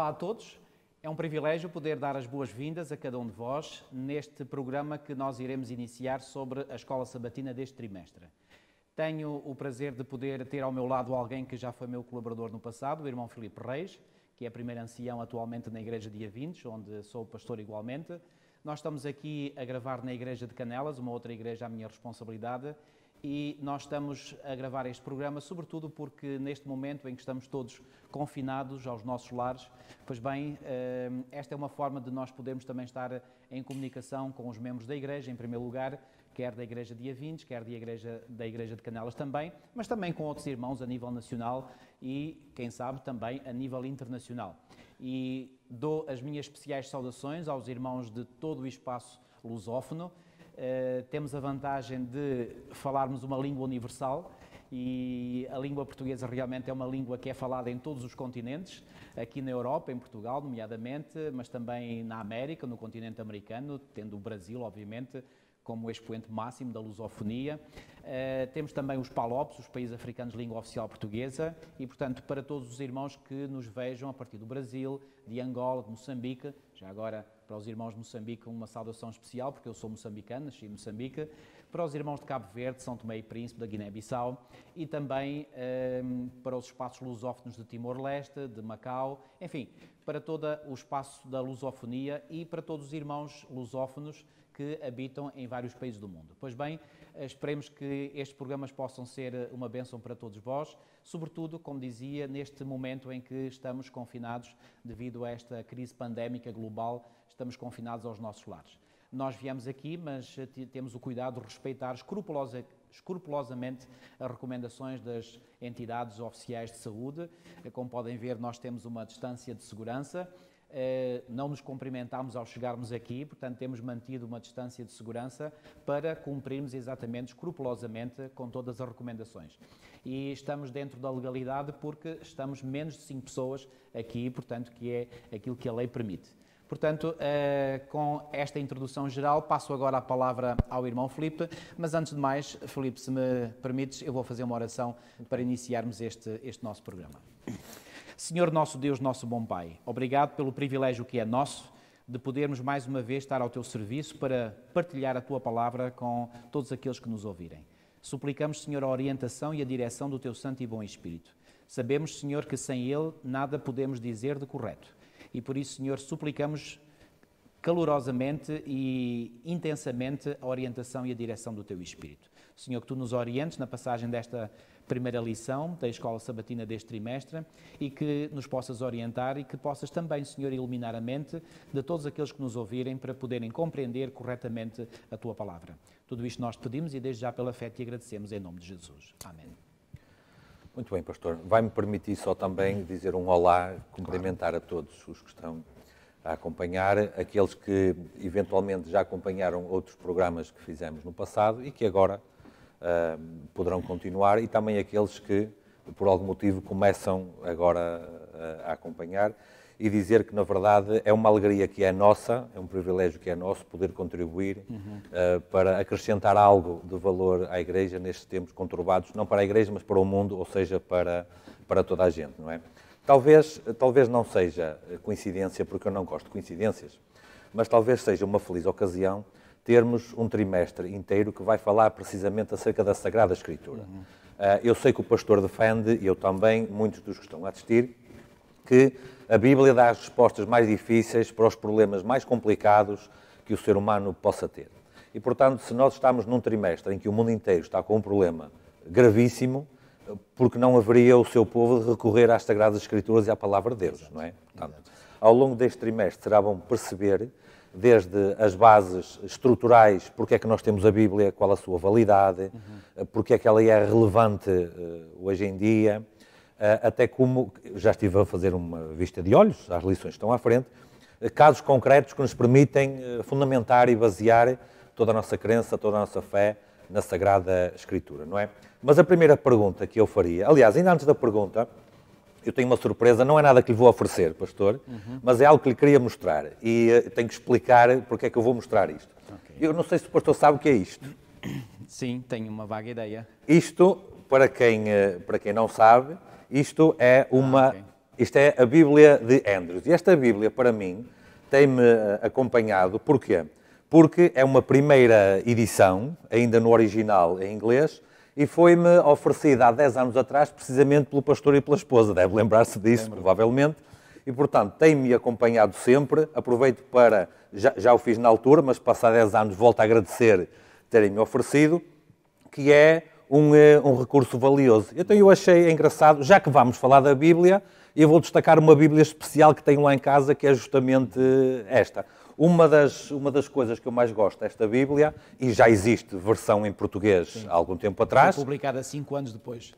Olá a todos. É um privilégio poder dar as boas-vindas a cada um de vós neste programa que nós iremos iniciar sobre a escola sabatina deste trimestre. Tenho o prazer de poder ter ao meu lado alguém que já foi meu colaborador no passado, o irmão Filipe Reis, que é primeiro ancião atualmente na Igreja de Avintes, onde sou pastor igualmente. Nós estamos aqui a gravar na Igreja de Canelas, uma outra igreja à minha responsabilidade, e nós estamos a gravar este programa, sobretudo porque neste momento em que estamos todos confinados aos nossos lares, pois bem, eh, esta é uma forma de nós podermos também estar em comunicação com os membros da Igreja, em primeiro lugar, quer da Igreja de 20, quer da Igreja, da Igreja de Canelas também, mas também com outros irmãos a nível nacional e, quem sabe, também a nível internacional. E dou as minhas especiais saudações aos irmãos de todo o espaço lusófono eh, temos a vantagem de falarmos uma língua universal e a língua portuguesa realmente é uma língua que é falada em todos os continentes, aqui na Europa, em Portugal, nomeadamente, mas também na América, no continente americano, tendo o Brasil, obviamente, como o expoente máximo da lusofonia. Uh, temos também os PALOPs, os países africanos de língua oficial portuguesa, e, portanto, para todos os irmãos que nos vejam a partir do Brasil, de Angola, de Moçambique, já agora, para os irmãos de Moçambique, uma saudação especial, porque eu sou moçambicano, nasci em Moçambique. Para os irmãos de Cabo Verde, São Tomé e Príncipe, da Guiné-Bissau. E também ehm, para os espaços lusófonos de Timor-Leste, de Macau. Enfim, para todo o espaço da lusofonia e para todos os irmãos lusófonos que habitam em vários países do mundo. Pois bem, eh, esperemos que estes programas possam ser eh, uma bênção para todos vós, sobretudo, como dizia, neste momento em que estamos confinados devido a esta crise pandémica global, estamos confinados aos nossos lares. Nós viemos aqui, mas eh, temos o cuidado de respeitar escrupulosamente as recomendações das entidades oficiais de saúde. Como podem ver, nós temos uma distância de segurança eh, não nos cumprimentámos ao chegarmos aqui, portanto temos mantido uma distância de segurança para cumprirmos exatamente, escrupulosamente, com todas as recomendações. E estamos dentro da legalidade porque estamos menos de 5 pessoas aqui, portanto, que é aquilo que a lei permite. Portanto, eh, com esta introdução geral, passo agora a palavra ao irmão Filipe, mas antes de mais, Filipe, se me permites, eu vou fazer uma oração para iniciarmos este, este nosso programa. Senhor nosso Deus, nosso bom Pai, obrigado pelo privilégio que é nosso de podermos mais uma vez estar ao teu serviço para partilhar a tua palavra com todos aqueles que nos ouvirem. Suplicamos, Senhor, a orientação e a direção do teu Santo e Bom Espírito. Sabemos, Senhor, que sem Ele nada podemos dizer de correto. E por isso, Senhor, suplicamos calorosamente e intensamente a orientação e a direção do teu Espírito. Senhor, que tu nos orientes na passagem desta primeira lição da Escola Sabatina deste trimestre e que nos possas orientar e que possas também, Senhor, iluminar a mente de todos aqueles que nos ouvirem para poderem compreender corretamente a tua palavra. Tudo isto nós te pedimos e desde já pela fé te agradecemos em nome de Jesus. Amém. Muito bem, pastor. Vai-me permitir só também dizer um olá, cumprimentar a todos os que estão a acompanhar, aqueles que eventualmente já acompanharam outros programas que fizemos no passado e que agora poderão continuar e também aqueles que, por algum motivo, começam agora ah, a acompanhar e dizer que, na verdade, é uma alegria que é nossa, é um privilégio que é nosso poder contribuir uhum. uh, para acrescentar algo de valor à Igreja nestes tempos conturbados, não para a Igreja, mas para o mundo, ou seja, para, para toda a gente, não é? Talvez, talvez não seja coincidência, porque eu não gosto de coincidências, mas talvez seja uma feliz ocasião termos um trimestre inteiro que vai falar precisamente acerca da Sagrada Escritura. Uhum. Ah, eu sei que o pastor defende, e eu também, muitos dos que estão a assistir, que a Bíblia dá as respostas mais difíceis para os problemas mais complicados que o ser humano possa ter. E, portanto, se nós estamos num trimestre em que o mundo inteiro está com um problema gravíssimo, porque não haveria o seu povo de recorrer às Sagradas Escrituras e à Palavra de Deus, não é? Portanto, ao longo deste trimestre será bom perceber desde as bases estruturais, porque é que nós temos a Bíblia, qual a sua validade, uhum. porque é que ela é relevante eh, hoje em dia, eh, até como, já estive a fazer uma vista de olhos, as lições estão à frente, casos concretos que nos permitem fundamentar e basear toda a nossa crença, toda a nossa fé na Sagrada Escritura, não é? Mas a primeira pergunta que eu faria, aliás, ainda antes da pergunta, eu tenho uma surpresa, não é nada que lhe vou oferecer, pastor, uhum. mas é algo que lhe queria mostrar e uh, tenho que explicar porque é que eu vou mostrar isto. Okay. Eu não sei se o pastor sabe o que é isto. Sim, tenho uma vaga ideia. Isto, para quem, uh, para quem não sabe, isto é ah, uma. Ah, okay. Isto é a Bíblia de Andrews. E esta Bíblia, para mim, tem-me eh, acompanhado. Porquê? Porque é uma primeira edição, ainda no original em inglês, e foi-me oferecida há 10 anos atrás, precisamente pelo pastor e pela esposa. Deve lembrar-se disso, Lembra. provavelmente. E, portanto, tem-me acompanhado sempre. Aproveito para, já, já o fiz na altura, mas passar 10 anos volto a agradecer terem-me oferecido, que é um, eh, um, recurso valioso. Então eu achei engraçado, já que vamos falar da Bíblia, eu vou destacar uma Bíblia especial que tenho lá em casa, que é justamente esta. Uma das, uma das coisas que eu mais gosto desta Bíblia, e já existe versão em português Sim. há algum tempo atrás. Foi publicada cinco anos depois.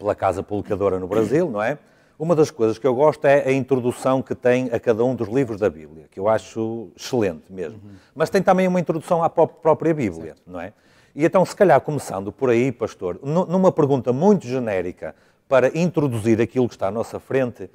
Pela Casa Publicadora no Brasil, não é? Uma das coisas que eu gosto é a introdução que tem a cada um dos livros da Bíblia, que eu acho excelente mesmo. Uhum. Mas tem também uma introdução à própria Bíblia, certo. não é? E então, se calhar, começando por aí, pastor, numa pergunta muito genérica para introduzir aquilo que está à nossa frente,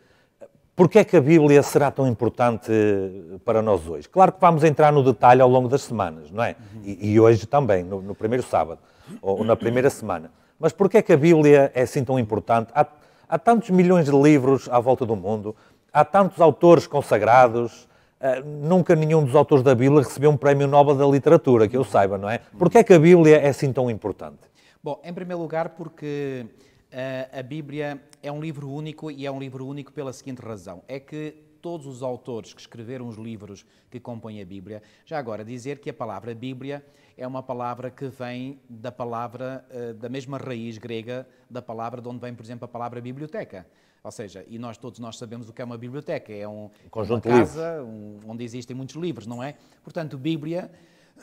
Porquê é que a Bíblia será tão importante eh, para nós hoje? Claro que vamos entrar no detalhe ao longo das semanas, não é? E, e hoje também, no, no, primeiro sábado, ou na primeira semana. Mas porquê é que a Bíblia é assim tão importante? Há, há tantos milhões de livros à volta do mundo, há tantos autores consagrados, Uh, nunca nenhum dos autores da Bíblia recebeu um prémio Nobel da literatura, que eu saiba, não é? Porquê é que a Bíblia é assim tão importante? Bom, em primeiro lugar, porque uh, a Bíblia é um livro único e é um livro único pela seguinte razão: é que todos os autores que escreveram os livros que compõem a Bíblia, já agora dizer que a palavra Bíblia é uma palavra que vem da palavra eh, da mesma raiz grega da palavra de onde vem, por exemplo, a palavra biblioteca. Ou seja, e nós todos nós sabemos o que é uma biblioteca, é um, conjunto é uma casa um, onde existem muitos livros, não é? Portanto, Bíblia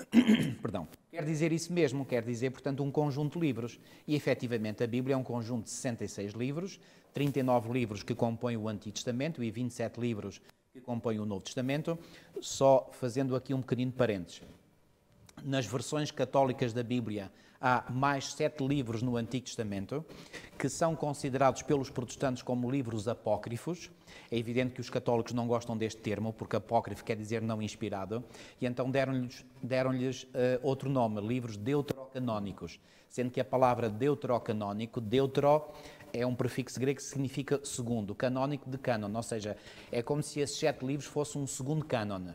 Perdão. Quer dizer isso mesmo, quer dizer, portanto, um conjunto de livros. E efetivamente a Bíblia é um conjunto de 66 livros, 39 livros que compõem o Antigo Testamento e 27 livros que compõem o Novo Testamento. Só fazendo aqui um pequenino parênteses. Nas versões católicas da Bíblia, há mais sete livros no Antigo Testamento que são considerados pelos protestantes como livros apócrifos. É evidente que os católicos não gostam deste termo, porque apócrifo quer dizer não inspirado, e então deram-lhes deram uh, eh, outro nome, livros deuterocanónicos, sendo que a palavra deuterocanónico, deutero, é um prefixo grego que significa segundo, canónico de cânon, ou seja, é como se esses sete livros fossem um segundo cânone.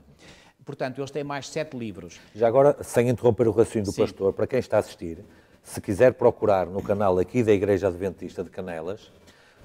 Portanto, eles têm mais sete livros. Já agora, sem interromper o raciocínio do Sim. pastor, para quem está a assistir, se quiser procurar no canal aqui da Igreja Adventista de Canelas,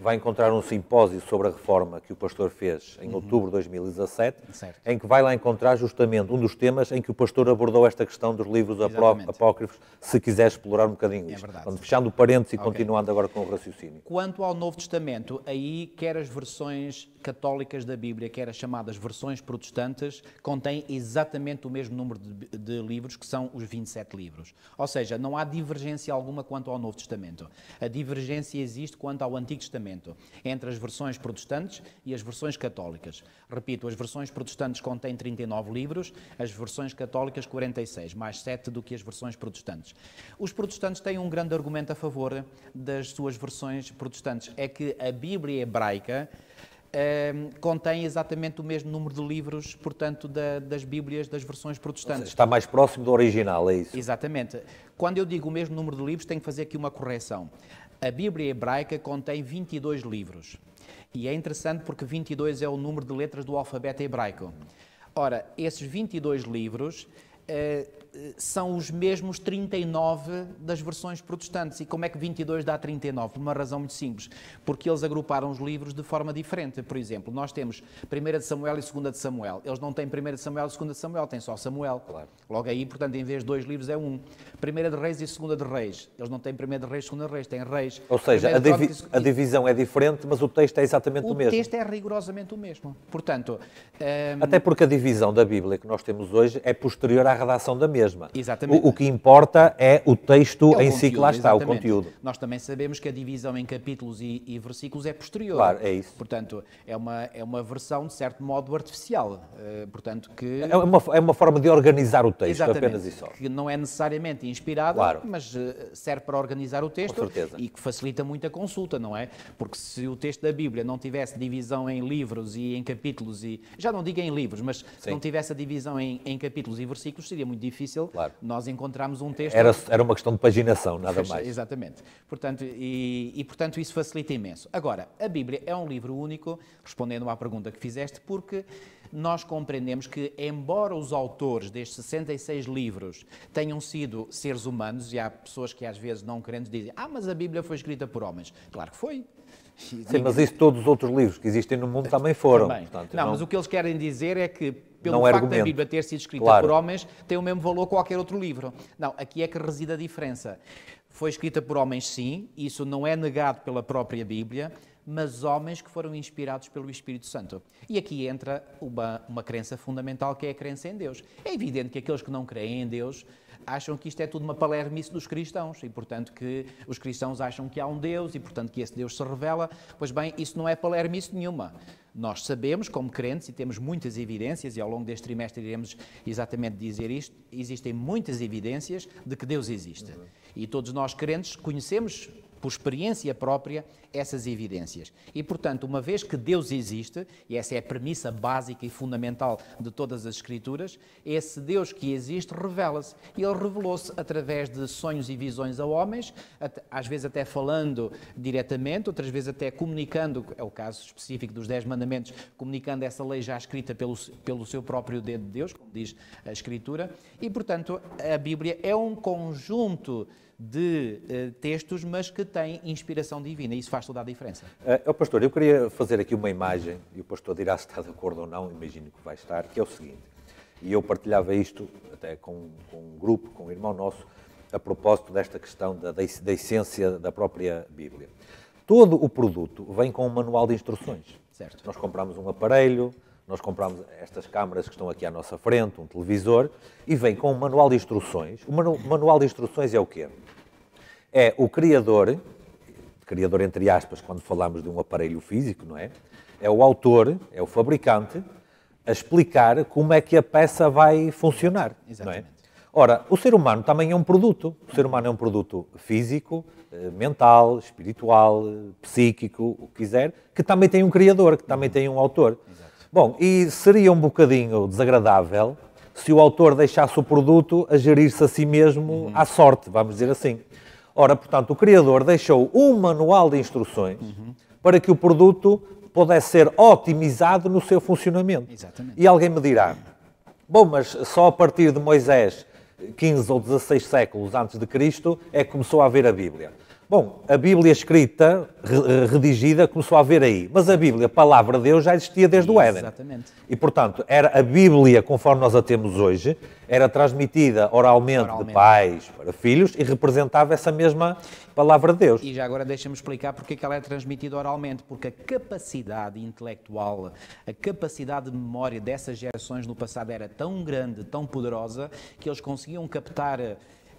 vai encontrar um simpósio sobre a reforma que o pastor fez em uhum. outubro de 2017, certo. em que vai lá encontrar justamente um dos temas em que o pastor abordou esta questão dos livros Exatamente. apócrifos, se quiser explorar um bocadinho é isto. É verdade. Então, fechando o parênteses e okay. continuando agora com o raciocínio. Quanto ao Novo Testamento, aí quer as versões católicas da Bíblia, quer as chamadas versões protestantes, contém exatamente o mesmo número de, de livros, que são os 27 livros. Ou seja, não há divergência alguma quanto ao Novo Testamento. A divergência existe quanto ao Antigo Testamento Testamento, entre as versões protestantes e as versões católicas. Repito, as versões protestantes contêm 39 livros, as versões católicas 46, mais 7 do que as versões protestantes. Os protestantes têm um grande argumento a favor das suas versões protestantes, é que a Bíblia hebraica ehm, contém exatamente o mesmo número de livros, portanto, da, das Bíblias das versões protestantes. está mais próximo do original, é isso? Exatamente. Quando eu digo o mesmo número de livros, tenho que fazer aqui uma correção. A Bíblia hebraica contém 22 livros. E é interessante porque 22 é o número de letras do alfabeto hebraico. Ora, esses 22 livros uh, eh, são os mesmos 39 das versões protestantes. E como é que 22 dá 39? Por uma razão muito simples. Porque eles agruparam os livros de forma diferente. Por exemplo, nós temos 1 de Samuel e 2 de Samuel. Eles não têm 1 de Samuel e 2 de Samuel, têm só Samuel. Claro. Logo aí, portanto, em vez de dois livros, é um. 1 de Reis e 2 de Reis. Eles não têm 1 de Reis e 2 de Reis, têm Reis. Ou seja, a, divi a, divisão é diferente, mas o texto é exatamente o, o mesmo. O texto é rigorosamente o mesmo. Portanto... Ehm, Até porque a divisão da Bíblia que nós temos hoje é posterior à redação da mesma mesma. Exatamente. O, o que importa é o texto é o em si que lá está, exatamente. o conteúdo. Nós também sabemos que a divisão em capítulos e, e, versículos é posterior. Claro, é isso. Portanto, é uma, é uma versão, de certo modo, artificial. Uh, portanto, que... É uma, é uma forma de organizar o texto, exatamente. apenas e só. Que não é necessariamente inspirada, claro. mas eh, serve para organizar o texto. Com certeza. E que facilita muito a consulta, não é? Porque se o texto da Bíblia não tivesse divisão em livros e em capítulos e... Já não digo em livros, mas Sim. se não tivesse a divisão em, em capítulos e versículos, seria muito difícil difícil, claro. nós encontramos um texto. Era, era uma questão de paginação, nada mais. Exatamente. Portanto, e, e, portanto, isso facilita imenso. Agora, a Bíblia é um livro único, respondendo à pergunta que fizeste, porque nós compreendemos que, embora os autores destes 66 livros tenham sido seres humanos, e há pessoas que às vezes não querendo dizem, ah, mas a Bíblia foi escrita por homens. Claro que foi. Sim, mas isso todos os outros livros que existem no mundo também foram. Também. Portanto, não, não, mas o que eles querem dizer é que pelo não facto da Bíblia ter sido escrita claro. por homens, tem o mesmo valor que qualquer outro livro. Não, aqui é que reside a diferença. Foi escrita por homens, sim, isso não é negado pela própria Bíblia, mas homens que foram inspirados pelo Espírito Santo. E aqui entra uma, uma crença fundamental que é a crença em Deus. É evidente que aqueles que não creem em Deus acham que isto é tudo uma palermice dos cristãos e, portanto, que os cristãos acham que há um Deus e, portanto, que esse Deus se revela. Pois bem, isso não é palermice nenhuma. Nós sabemos, como crentes, e temos muitas evidências, e ao longo deste trimestre iremos exatamente dizer isto, existem muitas evidências de que Deus existe. E todos nós crentes conhecemos por experiência própria, essas evidências. E, portanto, uma vez que Deus existe, e essa é a premissa básica e fundamental de todas as Escrituras, esse Deus que existe revela-se. E ele revelou-se através de sonhos e visões a homens, às vezes até falando diretamente, outras vezes até comunicando, é o caso específico dos Dez Mandamentos, comunicando essa lei já escrita pelo, pelo seu próprio dedo de Deus, como diz a Escritura. E, portanto, a Bíblia é um conjunto de uh, textos, mas que têm inspiração divina. Isso faz toda a diferença. Uh, oh, pastor, eu queria fazer aqui uma imagem, e o pastor dirá se está de acordo ou não, imagino que vai estar, que é o seguinte. E eu partilhava isto até com, com um grupo, com um irmão nosso, a propósito desta questão da, da essência da própria Bíblia. Todo o produto vem com um manual de instruções. Certo. Nós compramos um aparelho, nós compramos estas câmaras que estão aqui à nossa frente, um televisor, e vem com um manual de instruções. O manu manual de instruções é o quê? É o criador, criador entre aspas, quando falamos de um aparelho físico, não é? É o autor, é o fabricante, a explicar como é que a peça vai funcionar. É? Exatamente. É? Ora, o ser humano também é um produto. O ser humano é um produto físico, eh, mental, espiritual, eh, psíquico, o que quiser, que também tem um criador, que também tem um autor. Exato. Bom, e seria um bocadinho desagradável se o autor deixasse o produto a gerir-se a si mesmo uhum. à sorte, vamos dizer assim. Ora, portanto, o criador deixou um manual de instruções uhum. para que o produto pudesse ser otimizado no seu funcionamento. Exatamente. E alguém me dirá: bom, mas só a partir de Moisés, 15 ou 16 séculos antes de Cristo, é que começou a haver a Bíblia. Bom, a Bíblia escrita, eh, redigida, começou a haver aí. Mas a Bíblia, a palavra de Deus, já existia desde o Éden. Exatamente. E, portanto, era a Bíblia, conforme nós a temos hoje, era transmitida oralmente, oralmente. de pais para filhos e representava essa mesma palavra de Deus. E já agora deixa-me explicar porque é que ela é transmitida oralmente. Porque a capacidade intelectual, a capacidade de memória dessas gerações no passado era tão grande, tão poderosa, que eles conseguiam captar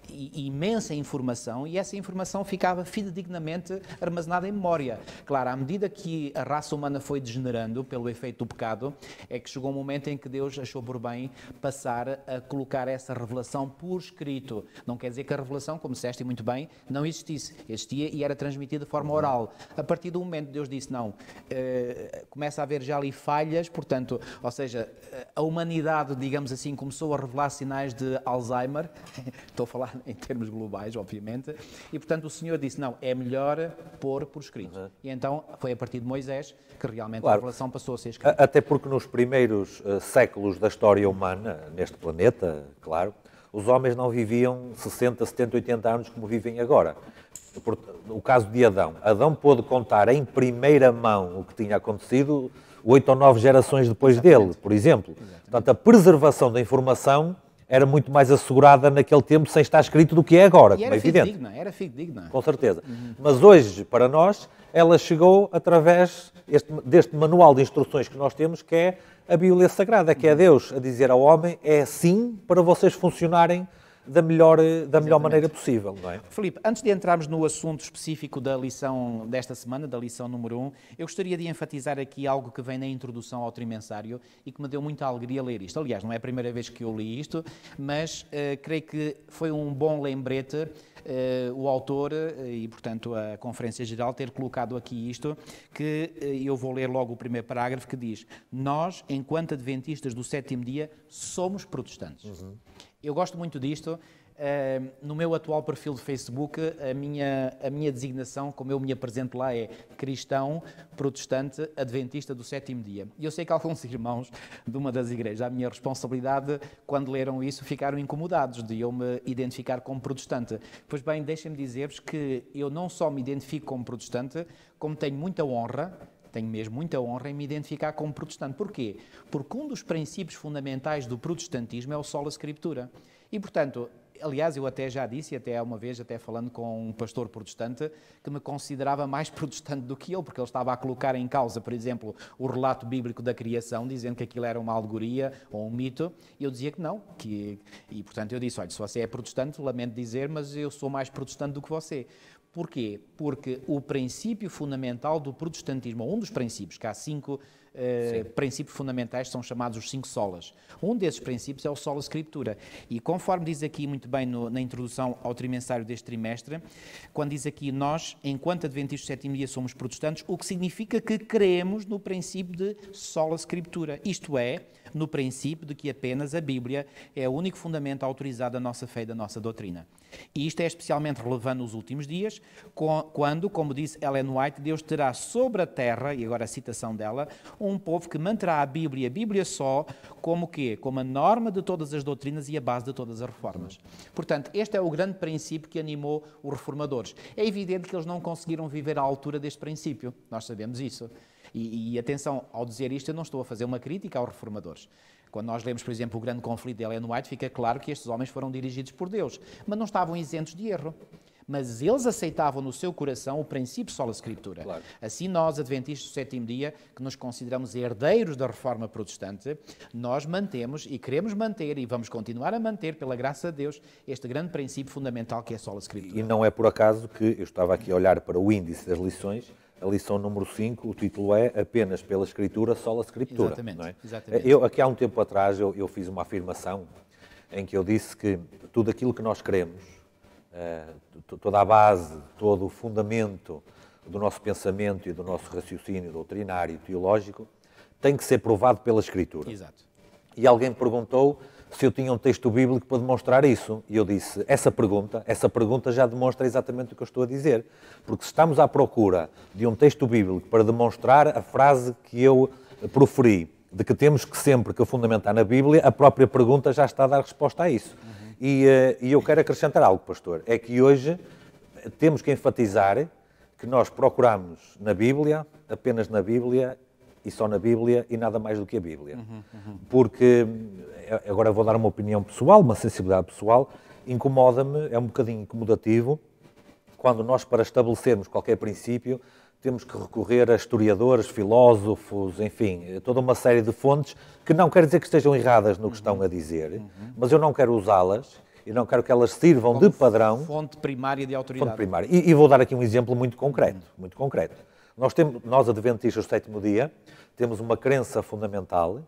imensa informação e essa informação ficava fidedignamente armazenada em memória. Claro, à medida que a raça humana foi degenerando pelo efeito do pecado, é que chegou um momento em que Deus achou por bem passar a colocar essa revelação por escrito. Não quer dizer que a revelação, como disseste muito bem, não existisse. Existia e era transmitida de forma oral. A partir do momento Deus disse não, eh, começa a haver já ali falhas, portanto, ou seja, a humanidade, digamos assim, começou a revelar sinais de Alzheimer. Estou a falar em termos globais, obviamente, e portanto o senhor disse, não, é melhor pôr por escrito. Uhum. E então foi a partir de Moisés que realmente claro. a revelação passou a ser escrita. Até porque nos primeiros uh, séculos da história humana, neste planeta, claro, os homens não viviam 60, 70, 80 anos como vivem agora. O caso de Adão. Adão pôde contar em primeira mão o que tinha acontecido oito ou nove gerações depois Exatamente. dele, por exemplo. Exatamente. Portanto, a preservação da informação era muito mais assegurada naquele tempo sem estar escrito do que é agora, e como é evidente. Era Digna, era fidedigna. Com certeza. Uhum. Mas hoje, para nós, ela chegou através este, deste manual de instruções que nós temos, que é a Bíblia Sagrada, que é uhum. Deus a dizer ao homem, é assim para vocês funcionarem da melhor, eh, da melhor maneira possível, não é? Filipe, antes de entrarmos no assunto específico da lição desta semana, da lição número 1, um, eu gostaria de enfatizar aqui algo que vem na introdução ao trimensário e que me deu muita alegria ler isto. Aliás, não é a primeira vez que eu li isto, mas uh, creio que foi um bom lembrete uh, o autor uh, e, portanto, a Conferência Geral ter colocado aqui isto, que eu vou ler logo o primeiro parágrafo que diz: Nós, enquanto adventistas do sétimo dia, somos protestantes. Uhum. Eu gosto muito disto. Uh, no meu atual perfil de Facebook, a minha, a minha designação, como eu me apresento lá, é cristão, protestante, adventista do sétimo dia. E eu sei que alguns irmãos de uma das igrejas, a minha responsabilidade, quando leram isso, ficaram incomodados de eu me identificar como protestante. Pois bem, deixem-me dizer-vos que eu não só me identifico como protestante, como tenho muita honra tenho mesmo muita honra em me identificar como protestante. Porquê? Porque um dos princípios fundamentais do protestantismo é o solo escritura. E, portanto, aliás, eu até já disse, até uma vez, até falando com um pastor protestante, que me considerava mais protestante do que eu, porque ele estava a colocar em causa, por exemplo, o relato bíblico da criação, dizendo que aquilo era uma alegoria ou um mito, e eu dizia que não. Que, e, portanto, eu disse, olha, se você é protestante, lamento dizer, mas eu sou mais protestante do que você. Porquê? Porque o princípio fundamental do protestantismo, um dos princípios, que há cinco eh, princípios fundamentais, são chamados os cinco solas. Um desses princípios é o sola escritura. E conforme diz aqui muito bem no, na introdução ao trimensário deste trimestre, quando diz aqui nós, enquanto adventistas do sétimo dia somos protestantes, o que significa que cremos no princípio de sola escritura. Isto é, no princípio de que apenas a Bíblia é o único fundamento autorizado da nossa fé e da nossa doutrina. E isto é especialmente relevante nos últimos dias, quando, como disse Ellen White, Deus terá sobre a terra, e agora a citação dela, um povo que manterá a Bíblia, a Bíblia só, como quê? Como a norma de todas as doutrinas e a base de todas as reformas. Portanto, este é o grande princípio que animou os reformadores. É evidente que eles não conseguiram viver à altura deste princípio, nós sabemos isso. E, e, atenção, ao dizer isto, eu não estou a fazer uma crítica aos reformadores. Quando nós lemos, por exemplo, o grande conflito de Ellen White, fica claro que estes homens foram dirigidos por Deus, mas não estavam isentos de erro mas eles aceitavam no seu coração o princípio só da Escritura. Claro. Assim, nós, Adventistas do Sétimo Dia, que nos consideramos herdeiros da Reforma Protestante, nós mantemos e queremos manter e vamos continuar a manter, pela graça de Deus, este grande princípio fundamental que é só a Escritura. E não é por acaso que eu estava aqui a olhar para o índice das lições a lição número 5, o título é Apenas pela Escritura, só a Escritura. Exatamente, é? exatamente. Eu, aqui há um tempo atrás, eu, eu, fiz uma afirmação em que eu disse que tudo aquilo que nós queremos, uh, toda a base, todo o fundamento do nosso pensamento e do nosso raciocínio doutrinário e teológico, tem que ser provado pela Escritura. Exato. E alguém perguntou se eu tinha um texto bíblico para demonstrar isso. E eu disse, essa pergunta, essa pergunta já demonstra exatamente o que eu estou a dizer. Porque se estamos à procura de um texto bíblico para demonstrar a frase que eu proferi, de que temos que sempre que fundamentar na Bíblia, a própria pergunta já está a dar resposta a isso. Uhum. E, eh, e eu quero acrescentar algo, pastor, é que hoje eh, temos que enfatizar que nós procuramos na Bíblia, apenas na Bíblia e só na Bíblia e nada mais do que a Bíblia. Uhum, uhum. Porque é, agora vou dar uma opinião pessoal, uma sensibilidade pessoal, incomoda-me, é um bocadinho incomodativo, quando nós, para estabelecermos qualquer princípio, temos que recorrer a historiadores, filósofos, enfim, eh, toda uma série de fontes que não quer dizer que estejam erradas no que estão a dizer, uhum. mas eu não quero usá-las e não quero que elas sirvam Como de padrão. Fonte primária de autoridade. Fonte primária. E, e, vou dar aqui um exemplo muito concreto, muito concreto. Nós, temos, nós adventistas do sétimo dia, temos uma crença fundamental